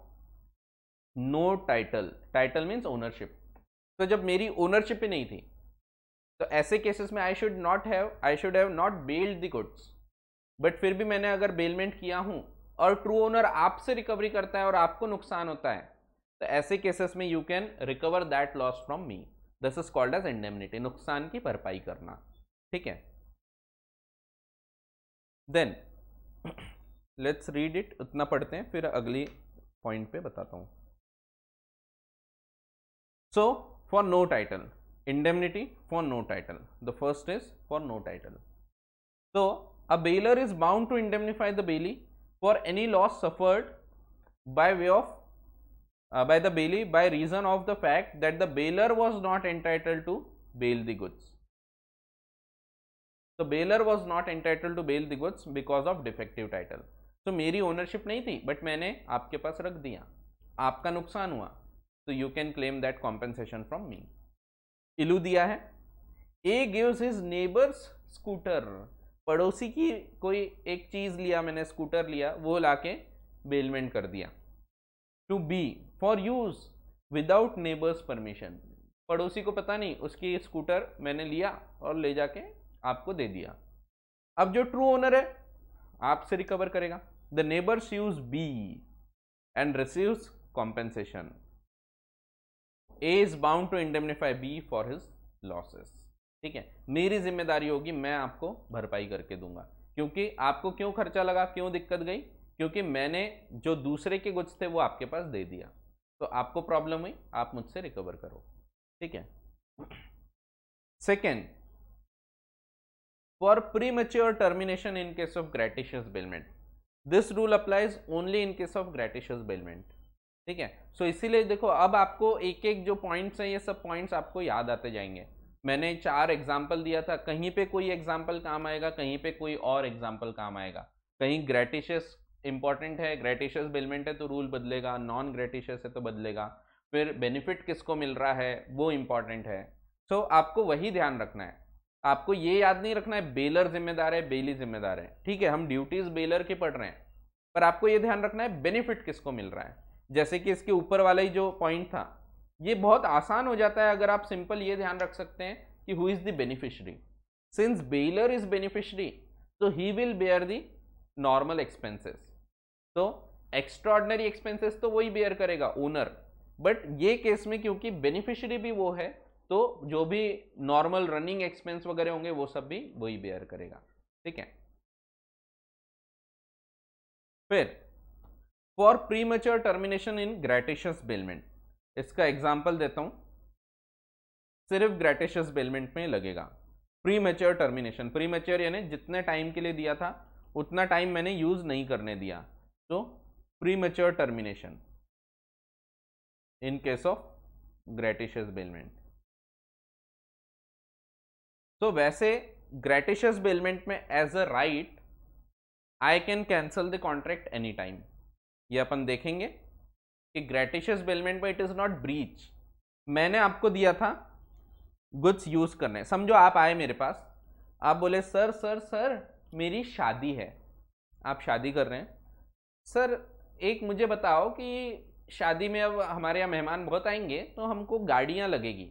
no title title means ownership तो जब मेरी ओनरशिप ही नहीं थी तो ऐसे केसेस में I should not have I should have not bailed the goods but फिर भी मैंने अगर बेलमेंट किया हूँ और ट्रू ओनर आपसे रिकवरी करता है और आपको नुकसान होता है तो ऐसे केसेस में you can recover that loss from me this is called as indemnity नुकसान की भरपाई करना ठीक है देन लेट्स रीड इट उतना पढ़ते हैं फिर अगली पॉइंट पे बताता हूँ so for no title indemnity for no title. The first is for no title. So, a bailer is bound to indemnify the bailee for any loss suffered by way of uh, by the bailee by reason of the fact that the bailer was not entitled to bail the goods. The bailer was not entitled to bail the goods because of defective title. So मेरी ownership नहीं थी but maine आपके पास रख दिया आपका नुकसान हुआ so you can claim that compensation from me. इलू दिया है A gives his neighbour's scooter पड़ोसी की कोई एक चीज़ लिया मैंने स्कूटर लिया वो लाके बेलमेंट कर दिया to be for use without neighbour's permission पड़ोसी को पता नहीं उसकी स्कूटर मैंने लिया और ले जाके आपको दे दिया अब जो ट्रू ओनर है आपसे रिकवर करेगा the neighbours use B and receives compensation A is bound to indemnify B for his losses ठीक है मेरी जिम्मेदारी होगी मैं आपको भरपाई करके दूंगा क्योंकि आपको क्यों खर्चा लगा क्यों दिक्कत गई क्योंकि मैंने जो दूसरे के गुड्स थे वो आपके पास दे दिया तो आपको प्रॉब्लम हुई आप मुझसे रिकवर करो ठीक है second for premature termination in case of gratuitous bailment this rule applies only in case of gratuitous bailment ठीक है सो so, इसीलिए देखो अब आपको एक एक जो पॉइंट्स हैं ये सब पॉइंट्स आपको याद आते जाएंगे मैंने चार एग्जाम्पल दिया था कहीं पे कोई एग्जाम्पल काम आएगा कहीं पे कोई और एग्जाम्पल काम आएगा कहीं ग्रेटिशियस इंपॉर्टेंट है ग्रेटिशियस बिलमेंट है तो रूल बदलेगा नॉन ग्रेटिशियस है तो बदलेगा फिर बेनिफिट किसको मिल रहा है वो इम्पॉर्टेंट है सो so, आपको वही ध्यान रखना है आपको ये याद नहीं रखना है बेलर जिम्मेदार है बेली जिम्मेदार है ठीक है हम ड्यूटीज बेलर की पढ़ रहे हैं पर आपको ये ध्यान रखना है बेनिफिट किसको मिल रहा है जैसे कि इसके ऊपर वाला ही जो पॉइंट था ये बहुत आसान हो जाता है अगर आप सिंपल ये ध्यान रख सकते हैं कि who is the beneficiary since bailor is beneficiary तो he will bear the normal expenses तो एक्स्ट्रॉर्डनरी एक्सपेंसेस तो वही बेयर करेगा ओनर बट ये केस में क्योंकि बेनिफिशरी भी वो है तो जो भी नॉर्मल रनिंग एक्सपेंस वगैरह होंगे वो सब भी वही बेयर करेगा ठीक है फिर for premature termination in gratuitous bailment इसका एग्जाम्पल देता हूँ सिर्फ ग्रेटेशियस बेलमेंट में लगेगा premature termination premature यानी जितने टाइम के लिए दिया था उतना टाइम मैंने यूज नहीं करने दिया तो premature termination in case of gratuitous bailment तो वैसे ग्रेटिशियस बेलमेंट में as a right I can cancel the contract any time ये अपन देखेंगे कि ग्रेटिशियस बेलमेंट में इट इज़ नॉट ब्रीच मैंने आपको दिया था गुड्स यूज़ करने समझो आप आए मेरे पास आप बोले सर सर सर मेरी शादी है आप शादी कर रहे हैं सर एक मुझे बताओ कि शादी में अब हमारे यहाँ मेहमान बहुत आएंगे तो हमको गाड़ियाँ लगेगी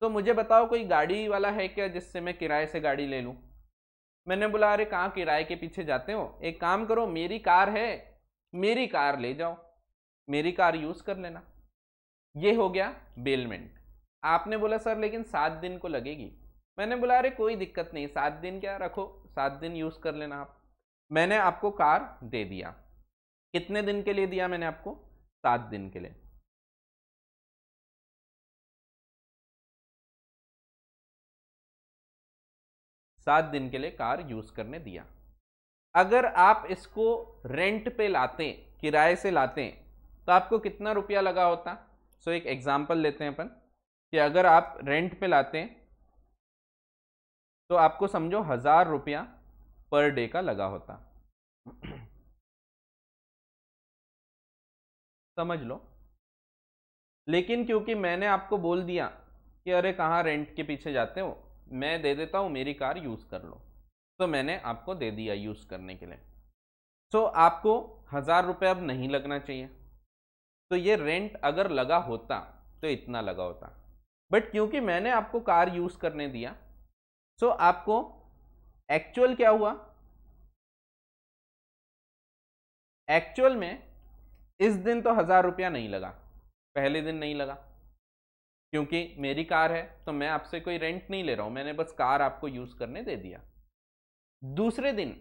तो मुझे बताओ कोई गाड़ी वाला है क्या जिससे मैं किराए से गाड़ी ले लूँ मैंने बोला अरे कहाँ किराए के पीछे जाते हो एक काम करो मेरी कार है मेरी कार ले जाओ मेरी कार यूज़ कर लेना ये हो गया बेलमेंट आपने बोला सर लेकिन सात दिन को लगेगी मैंने बोला अरे कोई दिक्कत नहीं सात दिन क्या रखो सात दिन यूज़ कर लेना आप मैंने आपको कार दे दिया कितने दिन के लिए दिया मैंने आपको सात दिन के लिए सात दिन के लिए कार यूज़ करने दिया अगर आप इसको रेंट पे लाते किराए से लाते तो आपको कितना रुपया लगा होता सो so, एक एग्जाम्पल लेते हैं अपन कि अगर आप रेंट पे लाते हैं तो आपको समझो हज़ार रुपया पर डे का लगा होता समझ लो लेकिन क्योंकि मैंने आपको बोल दिया कि अरे कहाँ रेंट के पीछे जाते हो मैं दे देता हूँ मेरी कार यूज़ कर लो तो मैंने आपको दे दिया यूज़ करने के लिए सो so, आपको हज़ार रुपये अब नहीं लगना चाहिए तो ये रेंट अगर लगा होता तो इतना लगा होता बट क्योंकि मैंने आपको कार यूज़ करने दिया सो so, आपको एक्चुअल क्या हुआ एक्चुअल में इस दिन तो हज़ार रुपया नहीं लगा पहले दिन नहीं लगा क्योंकि मेरी कार है तो मैं आपसे कोई रेंट नहीं ले रहा हूँ मैंने बस कार आपको यूज़ करने दे दिया दूसरे दिन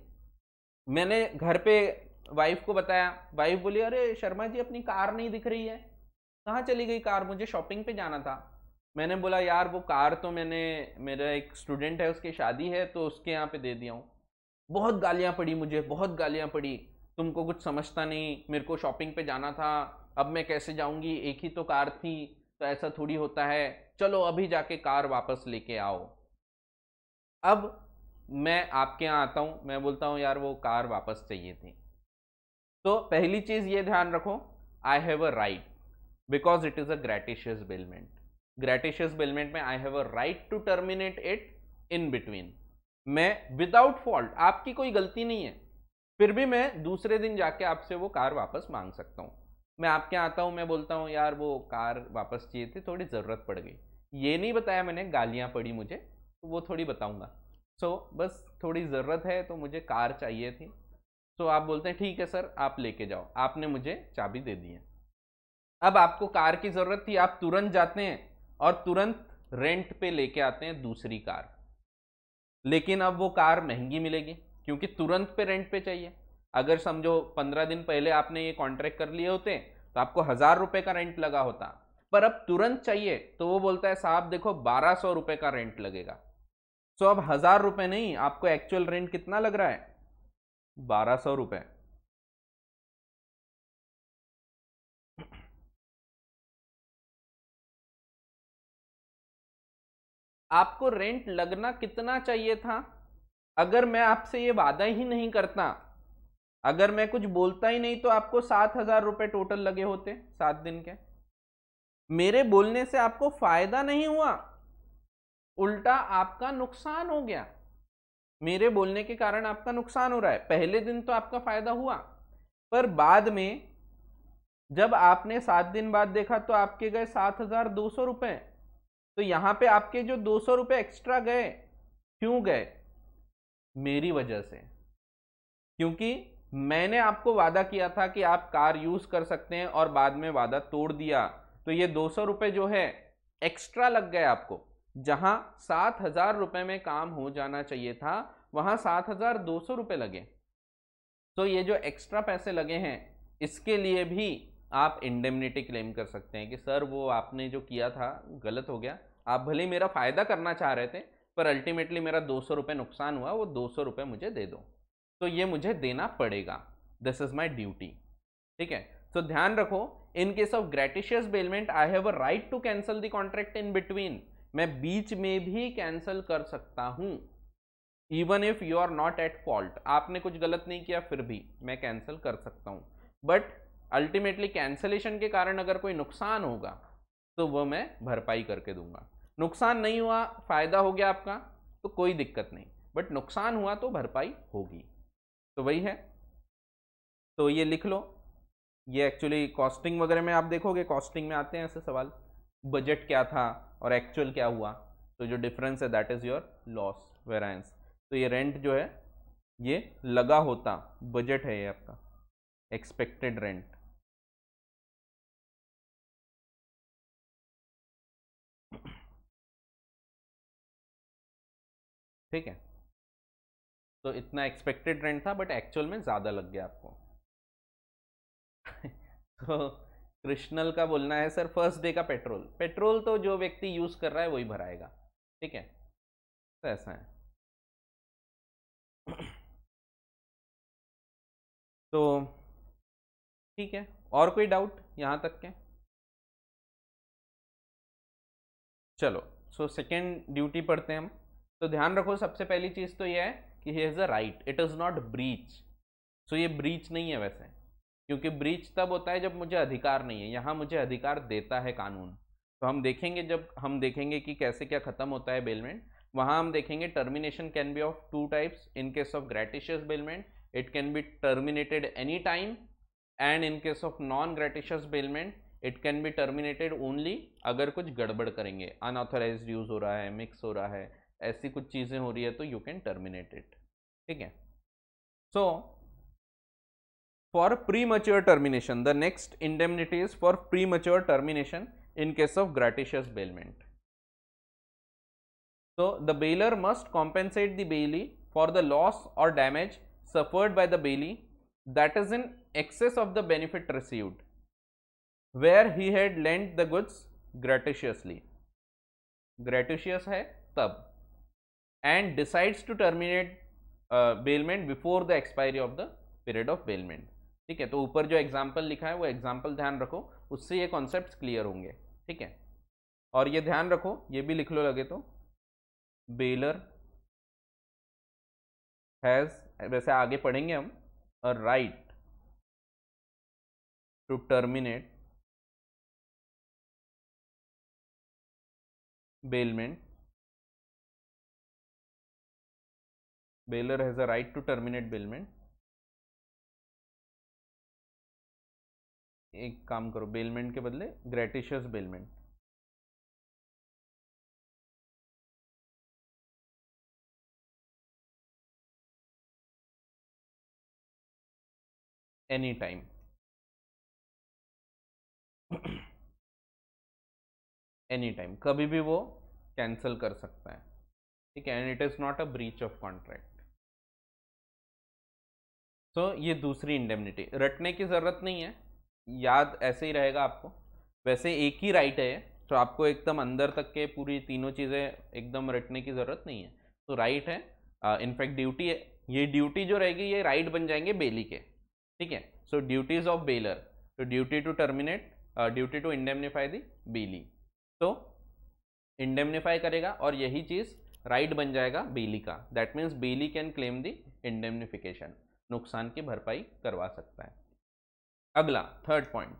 मैंने घर पे वाइफ को बताया वाइफ बोली अरे शर्मा जी अपनी कार नहीं दिख रही है कहाँ चली गई कार मुझे शॉपिंग पे जाना था मैंने बोला यार वो कार तो मैंने मेरा एक स्टूडेंट है उसकी शादी है तो उसके यहाँ पे दे दिया हूँ बहुत गालियाँ पड़ी मुझे बहुत गालियाँ पड़ी तुमको कुछ समझता नहीं मेरे को शॉपिंग पे जाना था अब मैं कैसे जाऊँगी एक ही तो कार थी तो ऐसा थोड़ी होता है चलो अभी जाके कार वापस लेके आओ अब मैं आपके यहाँ आता हूँ मैं बोलता हूँ यार वो कार वापस चाहिए थी तो पहली चीज़ ये ध्यान रखो I have a right because it is a gratuitous bailment gratuitous bailment में I have a right to terminate it in between मैं विदाउट फॉल्ट आपकी कोई गलती नहीं है फिर भी मैं दूसरे दिन जाके आपसे वो कार वापस मांग सकता हूँ मैं आपके यहाँ आता हूँ मैं बोलता हूँ यार वो कार वापस चाहिए थी थोड़ी ज़रूरत पड़ गई ये नहीं बताया मैंने गालियाँ पड़ी मुझे तो वो थोड़ी बताऊँगा सो so, बस थोड़ी ज़रूरत है तो मुझे कार चाहिए थी तो so, आप बोलते हैं ठीक है सर आप लेके जाओ आपने मुझे चाबी दे दी है अब आपको कार की ज़रूरत थी आप तुरंत जाते हैं और तुरंत रेंट पे लेके आते हैं दूसरी कार लेकिन अब वो कार महंगी मिलेगी क्योंकि तुरंत पे रेंट पे चाहिए अगर समझो पंद्रह दिन पहले आपने ये कॉन्ट्रैक्ट कर लिए होते तो आपको हज़ार रुपये का रेंट लगा होता पर अब तुरंत चाहिए तो वो बोलता है साहब देखो बारह सौ का रेंट लगेगा सो अब हजार रुपए नहीं आपको एक्चुअल रेंट कितना लग रहा है बारह सौ रुपये आपको रेंट लगना कितना चाहिए था अगर मैं आपसे ये वादा ही नहीं करता अगर मैं कुछ बोलता ही नहीं तो आपको सात हजार रुपये टोटल लगे होते सात दिन के मेरे बोलने से आपको फायदा नहीं हुआ उल्टा आपका नुकसान हो गया मेरे बोलने के कारण आपका नुकसान हो रहा है पहले दिन तो आपका फायदा हुआ पर बाद में जब आपने सात दिन बाद देखा तो आपके गए सात हजार दो सौ रुपये तो यहाँ पे आपके जो दो सौ रुपये एक्स्ट्रा गए क्यों गए मेरी वजह से क्योंकि मैंने आपको वादा किया था कि आप कार यूज़ कर सकते हैं और बाद में वादा तोड़ दिया तो ये दो सौ रुपये जो है एक्स्ट्रा लग गए आपको जहां सात हजार रुपये में काम हो जाना चाहिए था वहां सात हजार दो सौ रुपये लगे तो ये जो एक्स्ट्रा पैसे लगे हैं इसके लिए भी आप इंडेमनिटी क्लेम कर सकते हैं कि सर वो आपने जो किया था गलत हो गया आप भले मेरा फ़ायदा करना चाह रहे थे पर अल्टीमेटली मेरा दो सौ रुपये नुकसान हुआ वो दो सौ रुपये मुझे दे दो तो ये मुझे देना पड़ेगा दिस इज़ माई ड्यूटी ठीक है सो तो ध्यान रखो in case of gratuitous bailment I have a right to cancel the contract in between मैं बीच में भी कैंसिल कर सकता हूँ even if you are not at fault आपने कुछ गलत नहीं किया फिर भी मैं कैंसिल कर सकता हूँ बट अल्टीमेटली कैंसलेशन के कारण अगर कोई नुकसान होगा तो वह मैं भरपाई करके दूंगा नुकसान नहीं हुआ फ़ायदा हो गया आपका तो कोई दिक्कत नहीं बट नुकसान हुआ तो भरपाई होगी तो वही है तो ये लिख लो ये एक्चुअली कॉस्टिंग वगैरह में आप देखोगे कॉस्टिंग में आते हैं ऐसे सवाल बजट क्या था और एक्चुअल क्या हुआ तो जो डिफरेंस है that is your loss variance तो ये रेंट जो है ये लगा होता बजट है ये आपका एक्सपेक्टेड रेंट ठीक है तो इतना एक्सपेक्टेड रेंट था बट एक्चुअल में ज़्यादा लग गया आपको तो कृष्णल का बोलना है सर फर्स्ट डे का पेट्रोल पेट्रोल तो जो व्यक्ति यूज़ कर रहा है वही भराएगा ठीक है तो ऐसा है तो ठीक है और कोई डाउट यहाँ तक के चलो सो सेकेंड ड्यूटी पढ़ते हैं हम तो ध्यान रखो सबसे पहली चीज़ तो यह है कि he a right it is not breach so ये ब्रीच नहीं है वैसे क्योंकि ब्रीच तब होता है जब मुझे अधिकार नहीं है यहाँ मुझे अधिकार देता है कानून तो हम देखेंगे जब हम देखेंगे कि कैसे क्या ख़त्म होता है बेलमेंट वहाँ हम देखेंगे termination can be of two types in case of gratuitous bailment it can be terminated any time and in case of non gratuitous bailment it can be terminated only अगर कुछ गड़बड़ करेंगे अनऑथोराइज यूज हो रहा है mix हो रहा है ऐसी कुछ चीज़ें हो रही है तो यू कैन टर्मिनेट इट ठीक है सो for premature termination. The next indemnity is for premature termination in case of gratuitous bailment. So, the bailer must compensate the bailee for the loss or damage suffered by the bailee that is in excess of the benefit received, where he had lent the goods gratuitously. Gratuitous hai tab and decides to terminate uh, bailment before the expiry of the period of bailment. ठीक है तो ऊपर जो example लिखा है वो example ध्यान रखो उससे ये कॉन्सेप्ट क्लियर होंगे ठीक है और ये ध्यान रखो ये भी लिख लो लगे तो बेलर हैज़ वैसे आगे पढ़ेंगे हम a right to terminate bailment bailor has a right to terminate bailment एक काम करो बेलमेंट के बदले gratuitous bailment any time any time कभी भी वो कैंसिल कर सकता है ठीक है and it is not a breach of contract so ये दूसरी इंडेमनिटी रटने की ज़रूरत नहीं है याद ऐसे ही रहेगा आपको वैसे एक ही राइट है तो आपको एकदम अंदर तक के पूरी तीनों चीज़ें एकदम रटने की ज़रूरत नहीं है तो राइट है इनफैक्ट ड्यूटी है ये ड्यूटी जो रहेगी ये राइट बन जाएंगे बेली के ठीक है सो ड्यूटीज ऑफ बेलर तो duty to terminate duty to indemnify the bailee तो इंडेमनीफाई करेगा और यही चीज़ राइट बन जाएगा बेली का that means bailee can claim the indemnification नुकसान की भरपाई करवा सकता है अगला third point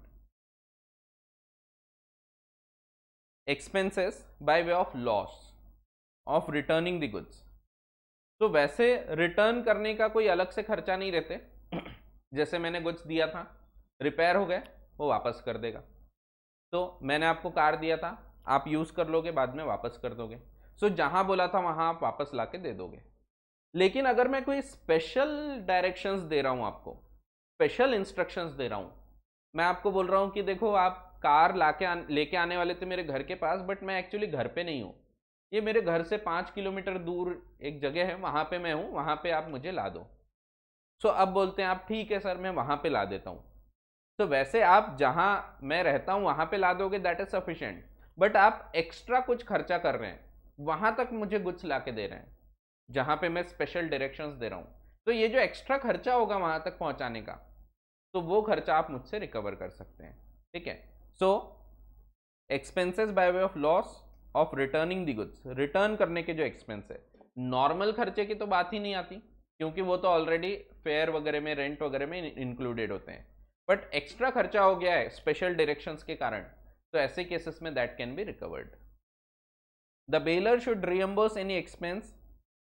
expenses by way of loss of returning the goods तो वैसे रिटर्न करने का कोई अलग से खर्चा नहीं रहते जैसे मैंने गुड्स दिया था रिपेयर हो गए वो वापस कर देगा तो मैंने आपको कार दिया था आप यूज़ कर लोगे बाद में वापस कर दोगे सो so, जहाँ बोला था वहाँ आप वापस ला के दे दोगे लेकिन अगर मैं कोई स्पेशल डायरेक्शंस दे रहा हूँ आपको स्पेशल इंस्ट्रक्शंस दे रहा हूँ मैं आपको बोल रहा हूँ कि देखो आप कार ला के लेके आने वाले थे मेरे घर के पास बट मैं एक्चुअली घर पे नहीं हूँ ये मेरे घर से पाँच किलोमीटर दूर एक जगह है वहाँ पे मैं हूँ वहाँ पे आप मुझे ला दो सो so, अब बोलते हैं आप ठीक है सर मैं वहाँ पे ला देता हूँ तो so, वैसे आप जहाँ मैं रहता हूँ वहाँ पे ला दोगे दैट इज़ सफिशेंट बट आप एक्स्ट्रा कुछ खर्चा कर रहे हैं वहाँ तक मुझे गुड्स ला के दे रहे हैं जहाँ पे मैं स्पेशल डायरेक्शंस दे रहा हूँ तो ये जो एक्स्ट्रा खर्चा होगा वहाँ तक पहुँचाने का तो वो खर्चा आप मुझसे रिकवर कर सकते हैं ठीक है so expenses by way of loss of returning the goods return करने के जो एक्सपेंस है नॉर्मल खर्चे की तो बात ही नहीं आती क्योंकि वो तो ऑलरेडी फेयर वगैरह में रेंट वगैरह में इंक्लूडेड होते हैं बट एक्स्ट्रा खर्चा हो गया है स्पेशल डायरेक्शंस के कारण तो ऐसे केसेस में that can be recovered the bailor should reimburse any expense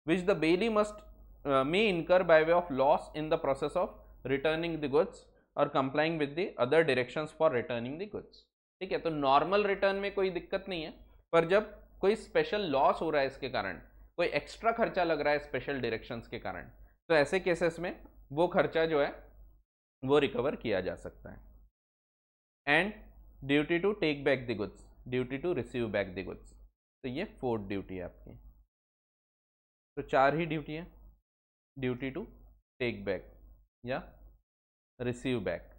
which the bailee must uh, may incur by way of loss in the process of returning the goods और complying with the other direction for returning the goods ठीक है तो normal return में कोई दिक्कत नहीं है पर जब कोई स्पेशल लॉस हो रहा है इसके कारण कोई एक्स्ट्रा खर्चा लग रहा है स्पेशल डायरेक्शंस के कारण तो ऐसे केसेस में वो खर्चा जो है वो रिकवर किया जा सकता है and duty to take back the goods duty to receive back the goods तो ये फोर्थ ड्यूटी है आपकी तो चार ही ड्यूटी है duty to take back या receive back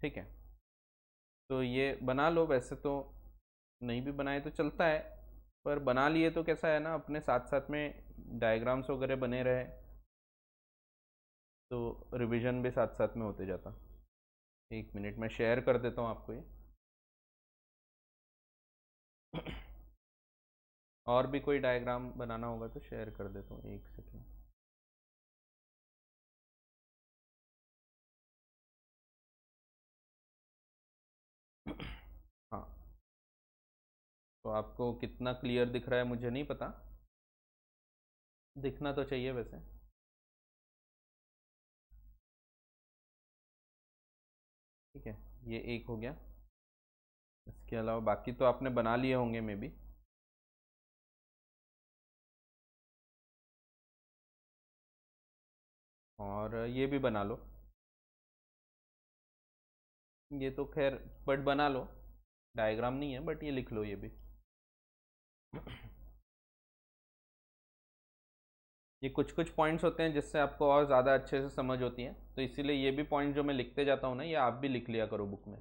ठीक है तो ये बना लो वैसे तो नहीं भी बनाए तो चलता है पर बना लिए तो कैसा है ना अपने साथ साथ में डायग्राम्स वगैरह बने रहे तो रिवीजन भी साथ साथ में होते जाता एक मिनट में शेयर कर देता हूँ आपको ये और भी कोई डायग्राम बनाना होगा तो शेयर कर देता हूँ एक सेकेंड हाँ तो आपको कितना क्लियर दिख रहा है मुझे नहीं पता दिखना तो चाहिए वैसे ये एक हो गया इसके अलावा बाकी तो आपने बना लिए होंगे मे बी और ये भी बना लो ये तो खैर बट बना लो डायग्राम नहीं है बट ये लिख लो ये भी ये कुछ कुछ पॉइंट्स होते हैं जिससे आपको और ज़्यादा अच्छे से समझ होती है तो इसीलिए ये भी पॉइंट जो मैं लिखते जाता हूँ ना ये आप भी लिख लिया करो बुक में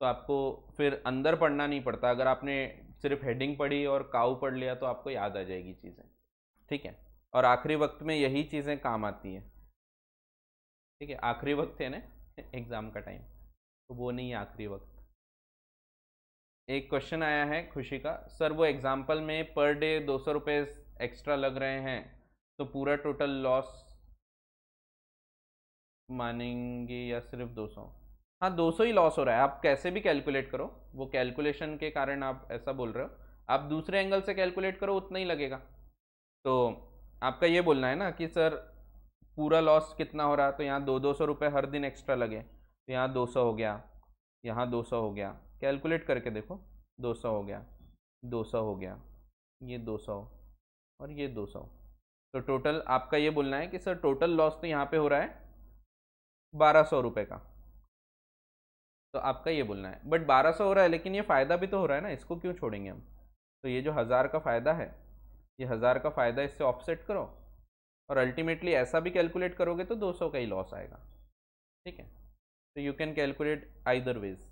तो आपको फिर अंदर पढ़ना नहीं पड़ता अगर आपने सिर्फ हेडिंग पढ़ी और काऊ पढ़ लिया तो आपको याद आ जाएगी चीज़ें ठीक है और आखिरी वक्त में यही चीज़ें काम आती हैं ठीक है आखिरी वक्त है ना एग्ज़ाम का टाइम तो वो नहीं है आखिरी वक्त एक क्वेश्चन आया है खुशी का सर वो एग्ज़ाम्पल में पर डे दो सौ रुपये एक्स्ट्रा लग रहे हैं तो पूरा टोटल लॉस मानेंगे या सिर्फ 200 हाँ 200 ही लॉस हो रहा है आप कैसे भी कैलकुलेट करो वो कैलकुलेशन के कारण आप ऐसा बोल रहे हो आप दूसरे एंगल से कैलकुलेट करो उतना ही लगेगा तो आपका ये बोलना है ना कि सर पूरा लॉस कितना हो रहा है तो यहाँ दो दो सौ रुपये हर दिन एक्स्ट्रा लगे तो यहाँ दो सौ हो गया यहाँ दो सौ हो गया कैलकुलेट करके देखो दो सौ हो गया दो सौ हो गया ये दो सौ और ये दो सौ तो टोटल आपका ये बोलना है कि सर टोटल लॉस तो यहाँ पे हो रहा है बारह सौ रुपये का तो आपका ये बोलना है बट बारह सौ हो रहा है लेकिन ये फ़ायदा भी तो हो रहा है ना इसको क्यों छोड़ेंगे हम तो ये जो हज़ार का फ़ायदा है ये हज़ार का फ़ायदा इससे ऑफसेट करो और अल्टीमेटली ऐसा भी कैलकुलेट करोगे तो दो सौ का ही लॉस आएगा ठीक है तो you can calculate either ways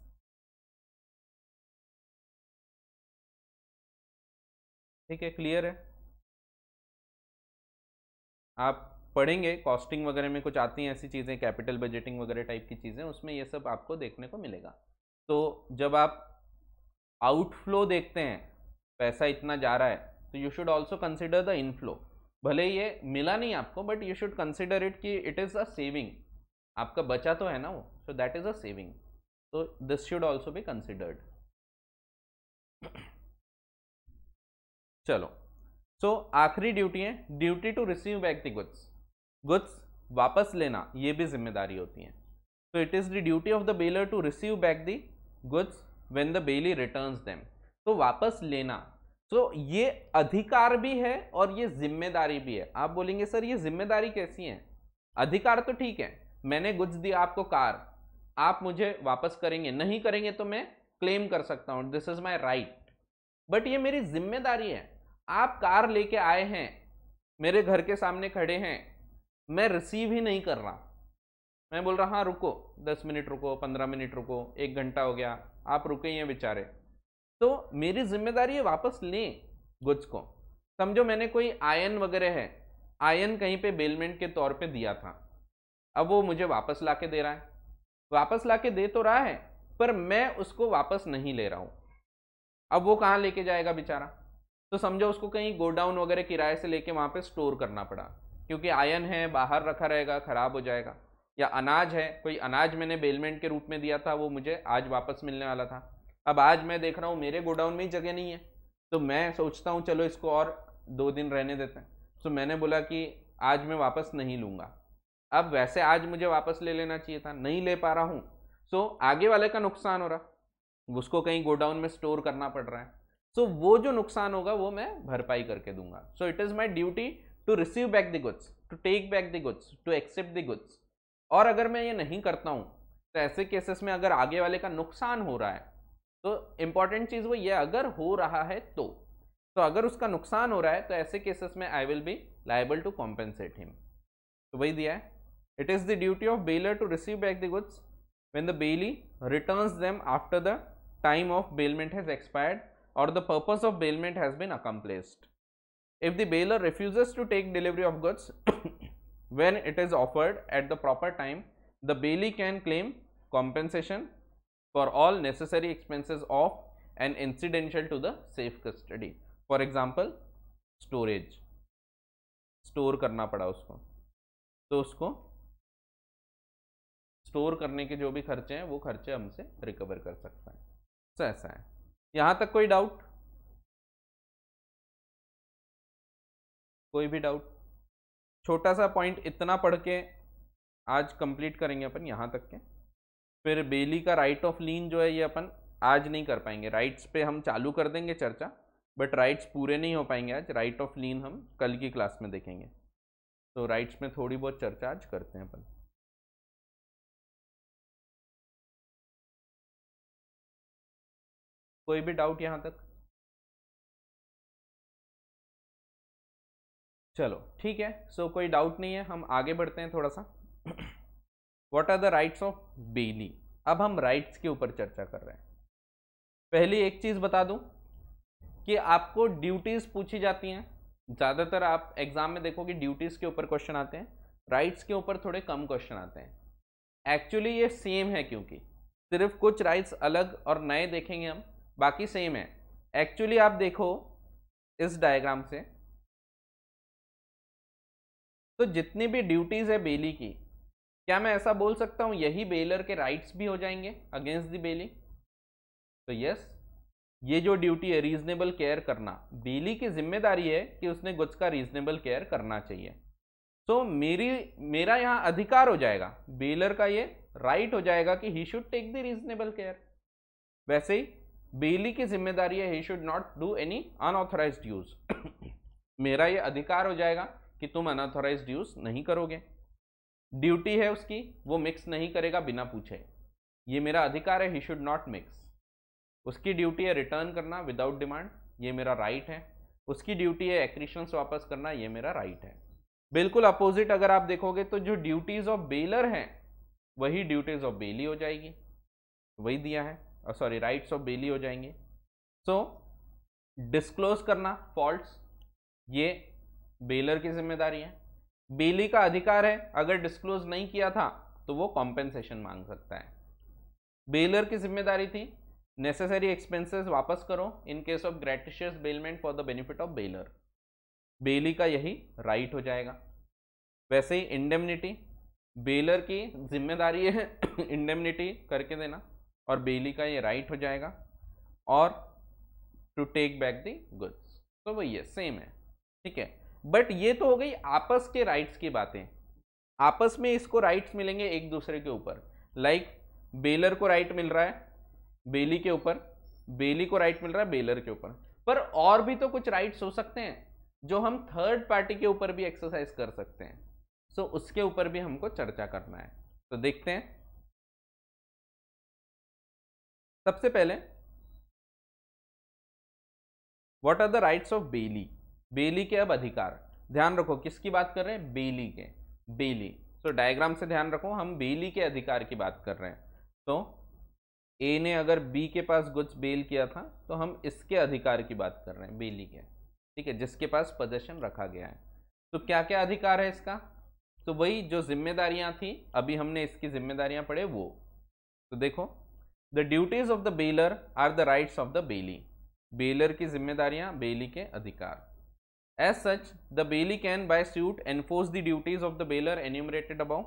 ठीक है क्लियर है आप पढ़ेंगे कॉस्टिंग वगैरह में कुछ आती हैं ऐसी चीज़ें कैपिटल बजटिंग वगैरह टाइप की चीज़ें उसमें ये सब आपको देखने को मिलेगा तो जब आप आउटफ्लो देखते हैं पैसा इतना जा रहा है तो you should also consider the inflow भले ये मिला नहीं आपको but you should consider it कि इट इज़ अ सेविंग आपका बचा तो है ना वो so that is a saving तो this should also be considered चलो सो आखिरी ड्यूटी है duty to receive back the goods goods वापस लेना ये भी जिम्मेदारी होती है so it is the duty of the bailor to receive back the goods when the bailee return them तो वापस लेना सो so, ये अधिकार भी है और ये जिम्मेदारी भी है आप बोलेंगे सर ये जिम्मेदारी कैसी है अधिकार तो ठीक है मैंने गुड्स दिया आपको कार आप मुझे वापस करेंगे नहीं करेंगे तो मैं क्लेम कर सकता हूँ this is my right but ये मेरी जिम्मेदारी है आप कार लेके आए हैं मेरे घर के सामने खड़े हैं मैं रिसीव ही नहीं कर रहा मैं बोल रहा हाँ रुको दस मिनट रुको पंद्रह मिनट रुको एक घंटा हो गया आप रुके ही हैं बेचारे तो मेरी जिम्मेदारी है वापस लें गुड्स को समझो मैंने कोई आयन वगैरह है आयन कहीं पे बेलमेंट के तौर पे दिया था अब वो मुझे वापस ला के दे रहा है वापस ला के दे तो रहा है पर मैं उसको वापस नहीं ले रहा हूँ अब वो कहाँ लेके जाएगा बेचारा तो समझो उसको कहीं गोडाउन वगैरह किराए से लेके वहाँ पे स्टोर करना पड़ा क्योंकि आयन है बाहर रखा रहेगा ख़राब हो जाएगा या अनाज है कोई अनाज मैंने बेलमेंट के रूप में दिया था वो मुझे आज वापस मिलने वाला था अब आज मैं देख रहा हूँ मेरे गोडाउन में ही जगह नहीं है तो मैं सोचता हूँ चलो इसको और दो दिन रहने देते हैं तो मैंने बोला कि आज मैं वापस नहीं लूँगा अब वैसे आज मुझे वापस ले लेना चाहिए था नहीं ले पा रहा हूँ सो आगे वाले का नुकसान हो रहा उसको कहीं गोडाउन में स्टोर करना पड़ रहा है सो so, वो जो नुकसान होगा वो मैं भरपाई करके दूंगा so it is my duty to receive back the goods to take back the goods to accept the goods और अगर मैं ये नहीं करता हूँ तो ऐसे केसेस में अगर आगे वाले का नुकसान हो रहा है तो इम्पॉर्टेंट चीज़ वो ये अगर हो रहा है तो तो अगर उसका नुकसान हो रहा है तो ऐसे केसेस में I will be liable to compensate him तो वही दिया है it is the duty of bailor to receive back the goods when the bailee return them after the time of bailment has expired or the purpose of bailment has been accomplished. If the bailer refuses to take delivery of goods when it is offered at the proper time, the bailee can claim compensation for all necessary expenses of and incidental to the safe custody. For example, storage. store karna pada usko to usko store करने के जो भी खर्चे हैं वो खर्चे हमसे recover कर सकता है ऐसा है यहां तक कोई डाउट कोई भी डाउट छोटा सा पॉइंट इतना पढ़ के आज कंप्लीट करेंगे अपन यहाँ तक के फिर बेली का राइट ऑफ लीन जो है ये अपन आज नहीं कर पाएंगे राइट्स पे हम चालू कर देंगे चर्चा बट राइट्स पूरे नहीं हो पाएंगे आज राइट ऑफ लीन हम कल की क्लास में देखेंगे तो राइट्स में थोड़ी बहुत चर्चा आज करते हैं अपन कोई भी डाउट यहाँ तक चलो ठीक है सो so, कोई डाउट नहीं है हम आगे बढ़ते हैं थोड़ा सा what are the rights of bailee अब हम राइट्स के ऊपर चर्चा कर रहे हैं पहली एक चीज़ बता दूं कि आपको ड्यूटीज़ पूछी जाती हैं ज़्यादातर आप एग्ज़ाम में देखोगे ड्यूटीज़ के ऊपर क्वेश्चन आते हैं राइट्स के ऊपर थोड़े कम क्वेश्चन आते हैं एक्चुअली ये सेम है क्योंकि सिर्फ कुछ राइट्स अलग और नए देखेंगे हम बाकी सेम है एक्चुअली आप देखो इस डायग्राम से तो जितनी भी ड्यूटीज़ है बेली की क्या मैं ऐसा बोल सकता हूँ यही बेलर के राइट्स भी हो जाएंगे अगेंस्ट दी बेली तो यस ये जो ड्यूटी है रीजनेबल केयर करना बेली की जिम्मेदारी है कि उसने गुज का रीजनेबल केयर करना चाहिए सो so, मेरी मेरा यहाँ अधिकार हो जाएगा बेलर का ये राइट right हो जाएगा कि he should take the reasonable care वैसे ही बेली की जिम्मेदारी है he should not do any unauthorised use मेरा ये अधिकार हो जाएगा कि तुम अनऑथोराइज यूज नहीं करोगे ड्यूटी है उसकी वो मिक्स नहीं करेगा बिना पूछे ये मेरा अधिकार है ही शुड नॉट मिक्स उसकी ड्यूटी है रिटर्न करना विदाउट डिमांड ये मेरा राइट right है उसकी ड्यूटी है एक्रीशंस वापस करना ये मेरा राइट right है बिल्कुल अपोजिट अगर आप देखोगे तो जो ड्यूटीज ऑफ बेलर हैं वही ड्यूटीज ऑफ बेली हो जाएगी वही दिया है सॉरी राइट्स ऑफ बेली हो जाएंगे सो डिस्क्लोज करना फॉल्ट्स ये बेलर की जिम्मेदारी है बेली का अधिकार है अगर डिस्क्लोज नहीं किया था तो वो कॉम्पेंसेशन मांग सकता है बेलर की जिम्मेदारी थी नेसेसरी एक्सपेंसेस वापस करो in case of gratuitous bailment for the benefit of bailor bailee का यही राइट हो जाएगा वैसे ही इंडेमनिटी बेलर की जिम्मेदारी है इंडेमनिटी करके देना और बेली का ये राइट हो जाएगा और to take back the goods तो वो ये सेम है ठीक है बट ये तो हो गई आपस के राइट्स की बातें आपस में इसको राइट्स मिलेंगे एक दूसरे के ऊपर लाइक like, बेलर को राइट मिल रहा है बेली के ऊपर बेली को राइट मिल रहा है बेलर के ऊपर पर और भी तो कुछ राइट्स हो सकते हैं जो हम थर्ड पार्टी के ऊपर भी एक्सरसाइज कर सकते हैं सो so, उसके ऊपर भी हमको चर्चा करना है तो देखते हैं सबसे पहले what are the rights of bailee bailee के अब अधिकार ध्यान रखो किसकी बात कर रहे हैं बेली के बेली सो so, डायग्राम से ध्यान रखो हम बेली के अधिकार की बात कर रहे हैं तो ए ने अगर बी के पास गुड्स बेल किया था तो हम इसके अधिकार की बात कर रहे हैं बेली के ठीक है जिसके पास पोजेशन रखा गया है तो क्या क्या अधिकार है इसका तो वही जो जिम्मेदारियां थी अभी हमने इसकी जिम्मेदारियां पढ़े वो तो देखो the duties of the bailor are the rights of the bailee bailor की जिम्मेदारियां बेली के अधिकार as such the bailee can by suit enforce the duties of the bailor enumerated above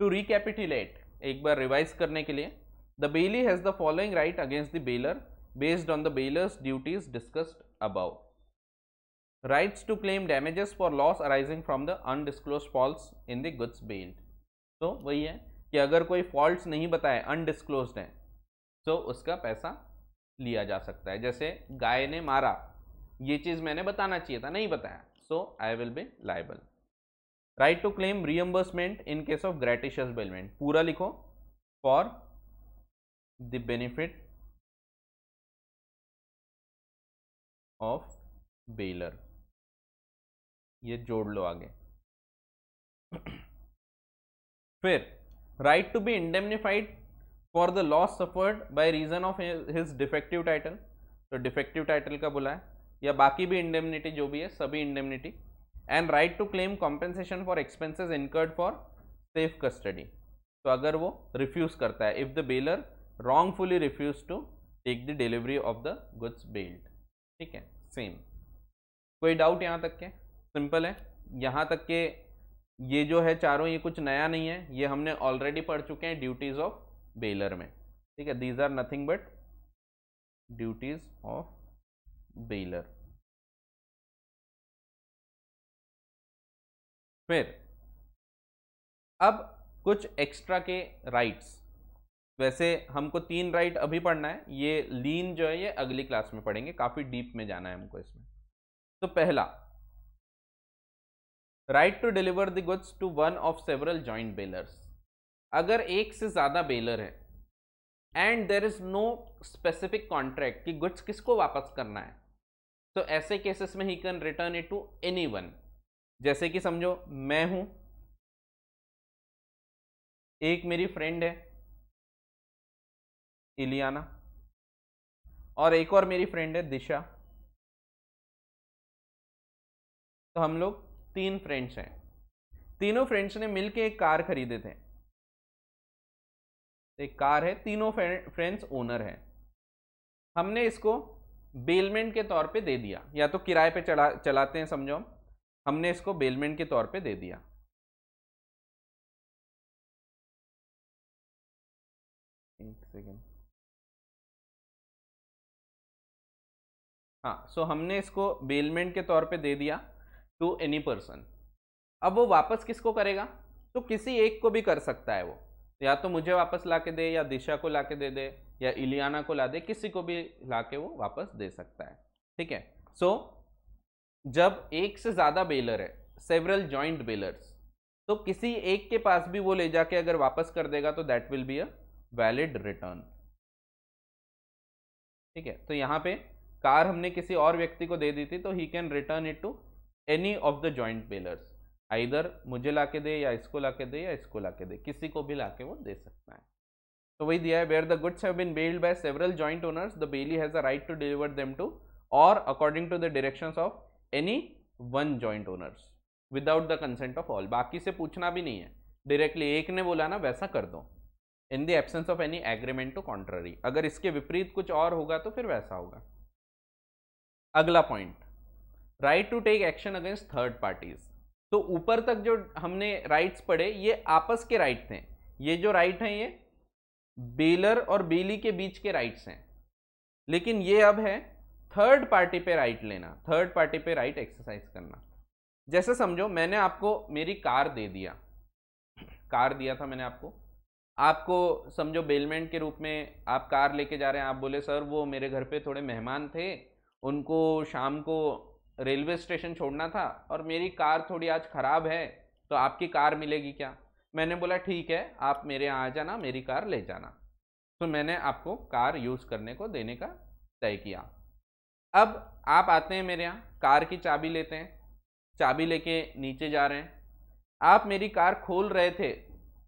to recapitulate एक बार रिवाइज करने के लिए the bailee has the following right against the bailor based on the bailor duties discussed above rights to claim damages for loss arising from the undisclosed fault in the goods bailed तो वही है कि अगर कोई fault नहीं बताए undisclosed हैं तो उसका पैसा लिया जा सकता है जैसे गाय ने मारा ये चीज़ मैंने बताना चाहिए था नहीं बताया so I will be liable right to claim reimbursement in case of gratuitous bailment पूरा लिखो for the benefit of bailor ये जोड़ लो आगे फिर right to be indemnified for the loss suffered by reason of his defective title तो defective title का बोला है या बाकी भी इंडेमनिटी जो भी है सभी indemnity and right to claim compensation for expenses incurred for safe custody तो अगर वो रिफ्यूज़ करता है if the bailor wrongfully refuse to take the delivery of the goods bailed ठीक है सेम कोई डाउट यहाँ तक के सिंपल है यहाँ तक के ये जो है चारों ये कुछ नया नहीं है ये हमने ऑलरेडी पढ़ चुके हैं ड्यूटीज़ ऑफ बेलर में ठीक है these are nothing but duties of bailor फिर अब कुछ एक्स्ट्रा के राइट्स वैसे हमको तीन राइट अभी पढ़ना है ये लीन जो है ये अगली क्लास में पढ़ेंगे काफ़ी डीप में जाना है हमको इसमें तो पहला right to deliver the goods to one of several joint bailors अगर एक से ज़्यादा बेलर है and there is no specific contract कि गुड्स किसको वापस करना है तो ऐसे केसेस में he can return it to any one जैसे कि समझो मैं हूं एक मेरी फ्रेंड है इलियाना और एक और मेरी फ्रेंड है दिशा तो हम लोग तीन फ्रेंड्स हैं तीनों फ्रेंड्स ने मिलके एक कार खरीदे थे तो एक कार है तीनों फ्रेंड्स ओनर हैं हमने इसको बेलमेंट के तौर पे दे दिया या तो किराए पे चला चलाते हैं समझो हम हमने इसको बेलमेंट के तौर पे दे दिया एक सेकेंड हाँ सो हमने इसको बेलमेंट के तौर पे दे दिया टू एनी पर्सन अब वो वापस किसको करेगा तो किसी एक को भी कर सकता है वो या तो मुझे वापस ला के दे या दिशा को ला दे दे या इलियाना को ला दे किसी को भी ला वो वापस दे सकता है ठीक है सो so, जब एक से ज़्यादा बेलर है सेवरल जॉइंट बेलर्स तो किसी एक के पास भी वो ले जाके अगर वापस कर देगा तो that will be a valid return ठीक है तो यहाँ पे कार हमने किसी और व्यक्ति को दे दी थी तो he can return it to any of the joint bailors इधर मुझे ला के दे या इसको ला के दे या इसको ला के दे किसी को भी ला के वो दे सकता है तो वही दिया है where the goods have been bailed by several joint owners the bailee has a right to deliver them to or according to the directions of any one joint owners without the consent of all बाकी से पूछना भी नहीं है directly एक ने बोला ना वैसा कर दो in the absence of any agreement to contrary अगर इसके विपरीत कुछ और होगा तो फिर वैसा होगा अगला point right to take action against third parties तो ऊपर तक जो हमने राइट्स पढ़े ये आपस के राइट थे ये जो राइट हैं ये बेलर और बेली के बीच के राइट्स हैं लेकिन ये अब है थर्ड पार्टी पे राइट लेना थर्ड पार्टी पे राइट एक्सरसाइज करना जैसे समझो मैंने आपको मेरी कार दे दिया कार दिया था मैंने आपको आपको समझो बेलमेंट के रूप में आप कार लेके जा रहे हैं आप बोले सर वो मेरे घर पे थोड़े मेहमान थे उनको शाम को रेलवे स्टेशन छोड़ना था और मेरी कार थोड़ी आज ख़राब है तो आपकी कार मिलेगी क्या मैंने बोला ठीक है आप मेरे यहाँ आ जाना मेरी कार ले जाना तो मैंने आपको कार यूज़ करने को देने का तय किया अब आप आते हैं मेरे यहाँ कार की चाबी लेते हैं चाबी लेके नीचे जा रहे हैं आप मेरी कार खोल रहे थे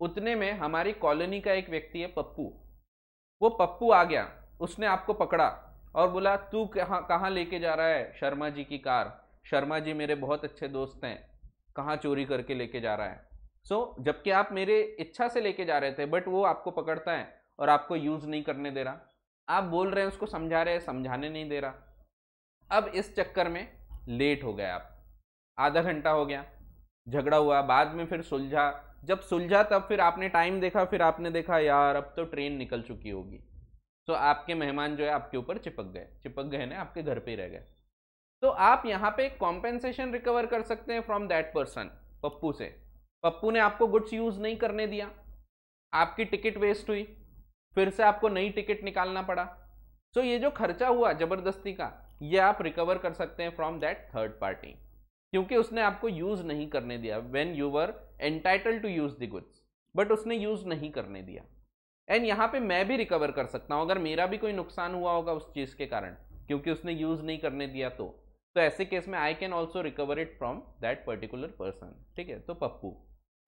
उतने में हमारी कॉलोनी का एक व्यक्ति है पप्पू वो पप्पू आ गया उसने आपको पकड़ा और बोला तू कहाँ कहाँ लेके जा रहा है शर्मा जी की कार शर्मा जी मेरे बहुत अच्छे दोस्त हैं कहाँ चोरी करके लेके जा रहा है सो so, जबकि आप मेरे इच्छा से लेके जा रहे थे बट वो आपको पकड़ता है और आपको यूज़ नहीं करने दे रहा आप बोल रहे हैं उसको समझा रहे हैं समझाने नहीं दे रहा अब इस चक्कर में लेट हो गए आप आधा घंटा हो गया झगड़ा हुआ बाद में फिर सुलझा जब सुलझा तब फिर आपने टाइम देखा फिर आपने देखा यार अब तो ट्रेन निकल चुकी होगी तो आपके मेहमान जो है आपके ऊपर चिपक गए चिपक गए ना आपके घर पे रह गए तो आप यहाँ पे कॉम्पेंसेशन रिकवर कर सकते हैं फ्रॉम दैट पर्सन पप्पू से पप्पू ने आपको गुड्स यूज़ नहीं करने दिया आपकी टिकट वेस्ट हुई फिर से आपको नई टिकट निकालना पड़ा सो so ये जो खर्चा हुआ ज़बरदस्ती का ये आप रिकवर कर सकते हैं फ्रॉम दैट थर्ड पार्टी क्योंकि उसने आपको यूज़ नहीं करने दिया when you were entitle to use the goods but उसने यूज़ नहीं करने दिया एंड यहाँ पे मैं भी रिकवर कर सकता हूँ अगर मेरा भी कोई नुकसान हुआ होगा उस चीज़ के कारण क्योंकि उसने यूज़ नहीं करने दिया तो तो ऐसे केस में I can also recover it from that particular person ठीक है तो पप्पू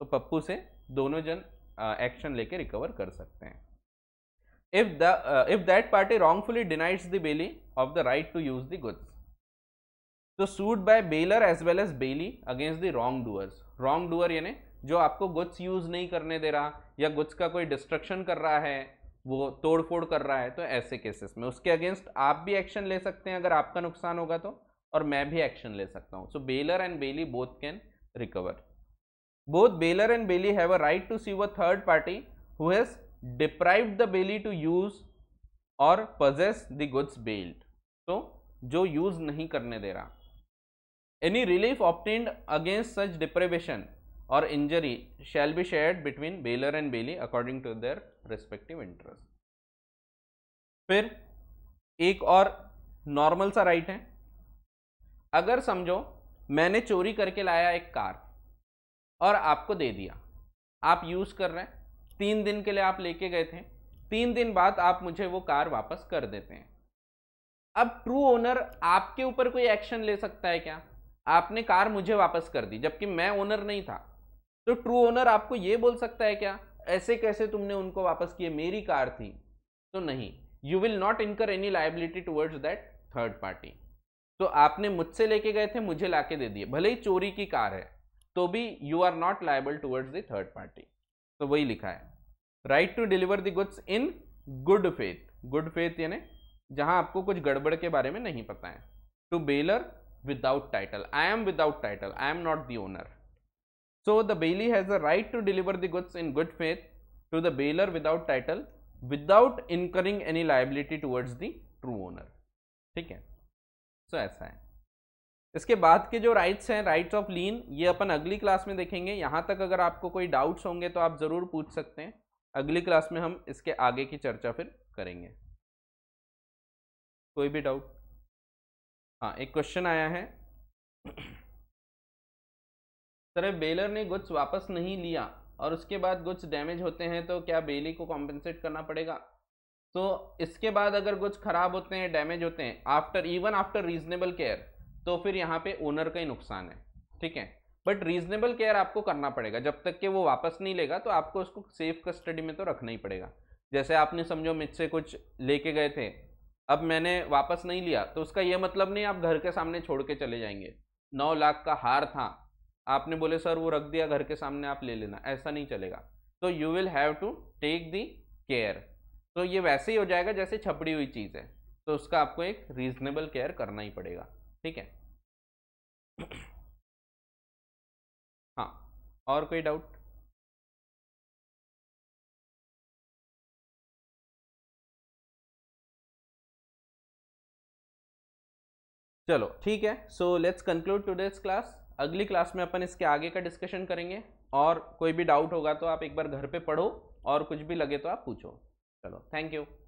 तो पप्पू से दोनों जन एक्शन लेके रिकवर कर सकते हैं if the if that party wrongfully denies the bailee of the right to use the goods तो suit by bailor as well as bailee against the wrongdoers wrongdoer यानी जो आपको goods use नहीं करने दे रहा या goods का कोई डिस्ट्रक्शन कर रहा है वो तोड़ फोड़ कर रहा है तो ऐसे केसेस में उसके अगेंस्ट आप भी एक्शन ले सकते हैं अगर आपका नुकसान होगा तो और मैं भी एक्शन ले सकता हूँ so bailor and bailee both can recover both bailor and bailee have a right to sue a third party who has deprive the bailee to use or possess the goods bailed तो जो use नहीं करने दे रहा any relief obtained against such deprivation or injury shall be shared between bailer and bailee according to their respective interest. फिर एक और normal सा राइट है अगर समझो मैंने चोरी करके लाया एक कार और आपको दे दिया आप यूज़ कर रहे हैं तीन दिन के लिए आप लेके गए थे तीन दिन बाद आप मुझे वो कार वापस कर देते हैं अब ट्रू ओनर आपके ऊपर कोई एक्शन ले सकता है क्या आपने कार मुझे वापस कर दी जबकि मैं ओनर नहीं था तो ट्रू ओनर आपको ये बोल सकता है क्या ऐसे कैसे तुमने उनको वापस किए मेरी कार थी तो नहीं you will not incur any liability towards that third party तो आपने मुझसे लेके गए थे मुझे लाके दे दिए भले ही चोरी की कार है तो भी you are not liable towards the third party तो वही लिखा है right to deliver the goods in good faith good faith यानी जहां आपको कुछ गड़बड़ के बारे में नहीं पता है to bailor without title I am without title I am not the owner So the bailee has a right to deliver the goods in good faith to the bailer without title without incurring any liability towards the true owner. ठीक है so so, ऐसा है इसके बाद के जो rights हैं rights of लीन ये अपन अगली क्लास में देखेंगे यहाँ तक अगर आपको कोई डाउट्स होंगे तो आप ज़रूर पूछ सकते हैं अगली क्लास में हम इसके आगे की चर्चा फिर करेंगे कोई भी डाउट हाँ एक क्वेश्चन आया है सर बेलर ने गुड्स वापस नहीं लिया और उसके बाद गुड्स डैमेज होते हैं तो क्या बेली को कॉम्पनसेट करना पड़ेगा तो इसके बाद अगर गुड्स खराब होते हैं डैमेज होते हैं after even after reasonable care तो फिर यहाँ पे ओनर का ही नुकसान है ठीक है बट रीजनेबल केयर आपको करना पड़ेगा जब तक कि वो वापस नहीं लेगा तो आपको उसको सेफ कस्टडी में तो रखना ही पड़ेगा जैसे आपने समझो मुझसे कुछ लेके गए थे अब मैंने वापस नहीं लिया तो उसका यह मतलब नहीं आप घर के सामने छोड़ के चले जाएंगे नौ लाख का हार था आपने बोले सर वो रख दिया घर के सामने आप ले लेना ऐसा नहीं चलेगा तो you will have to take the care तो ये वैसे ही हो जाएगा जैसे छपड़ी हुई चीज़ है तो उसका आपको एक रीजनेबल केयर करना ही पड़ेगा ठीक है हाँ और कोई डाउट चलो ठीक है so let's conclude today's class अगली क्लास में अपन इसके आगे का डिस्कशन करेंगे और कोई भी डाउट होगा तो आप एक बार घर पे पढ़ो और कुछ भी लगे तो आप पूछो चलो थैंक यू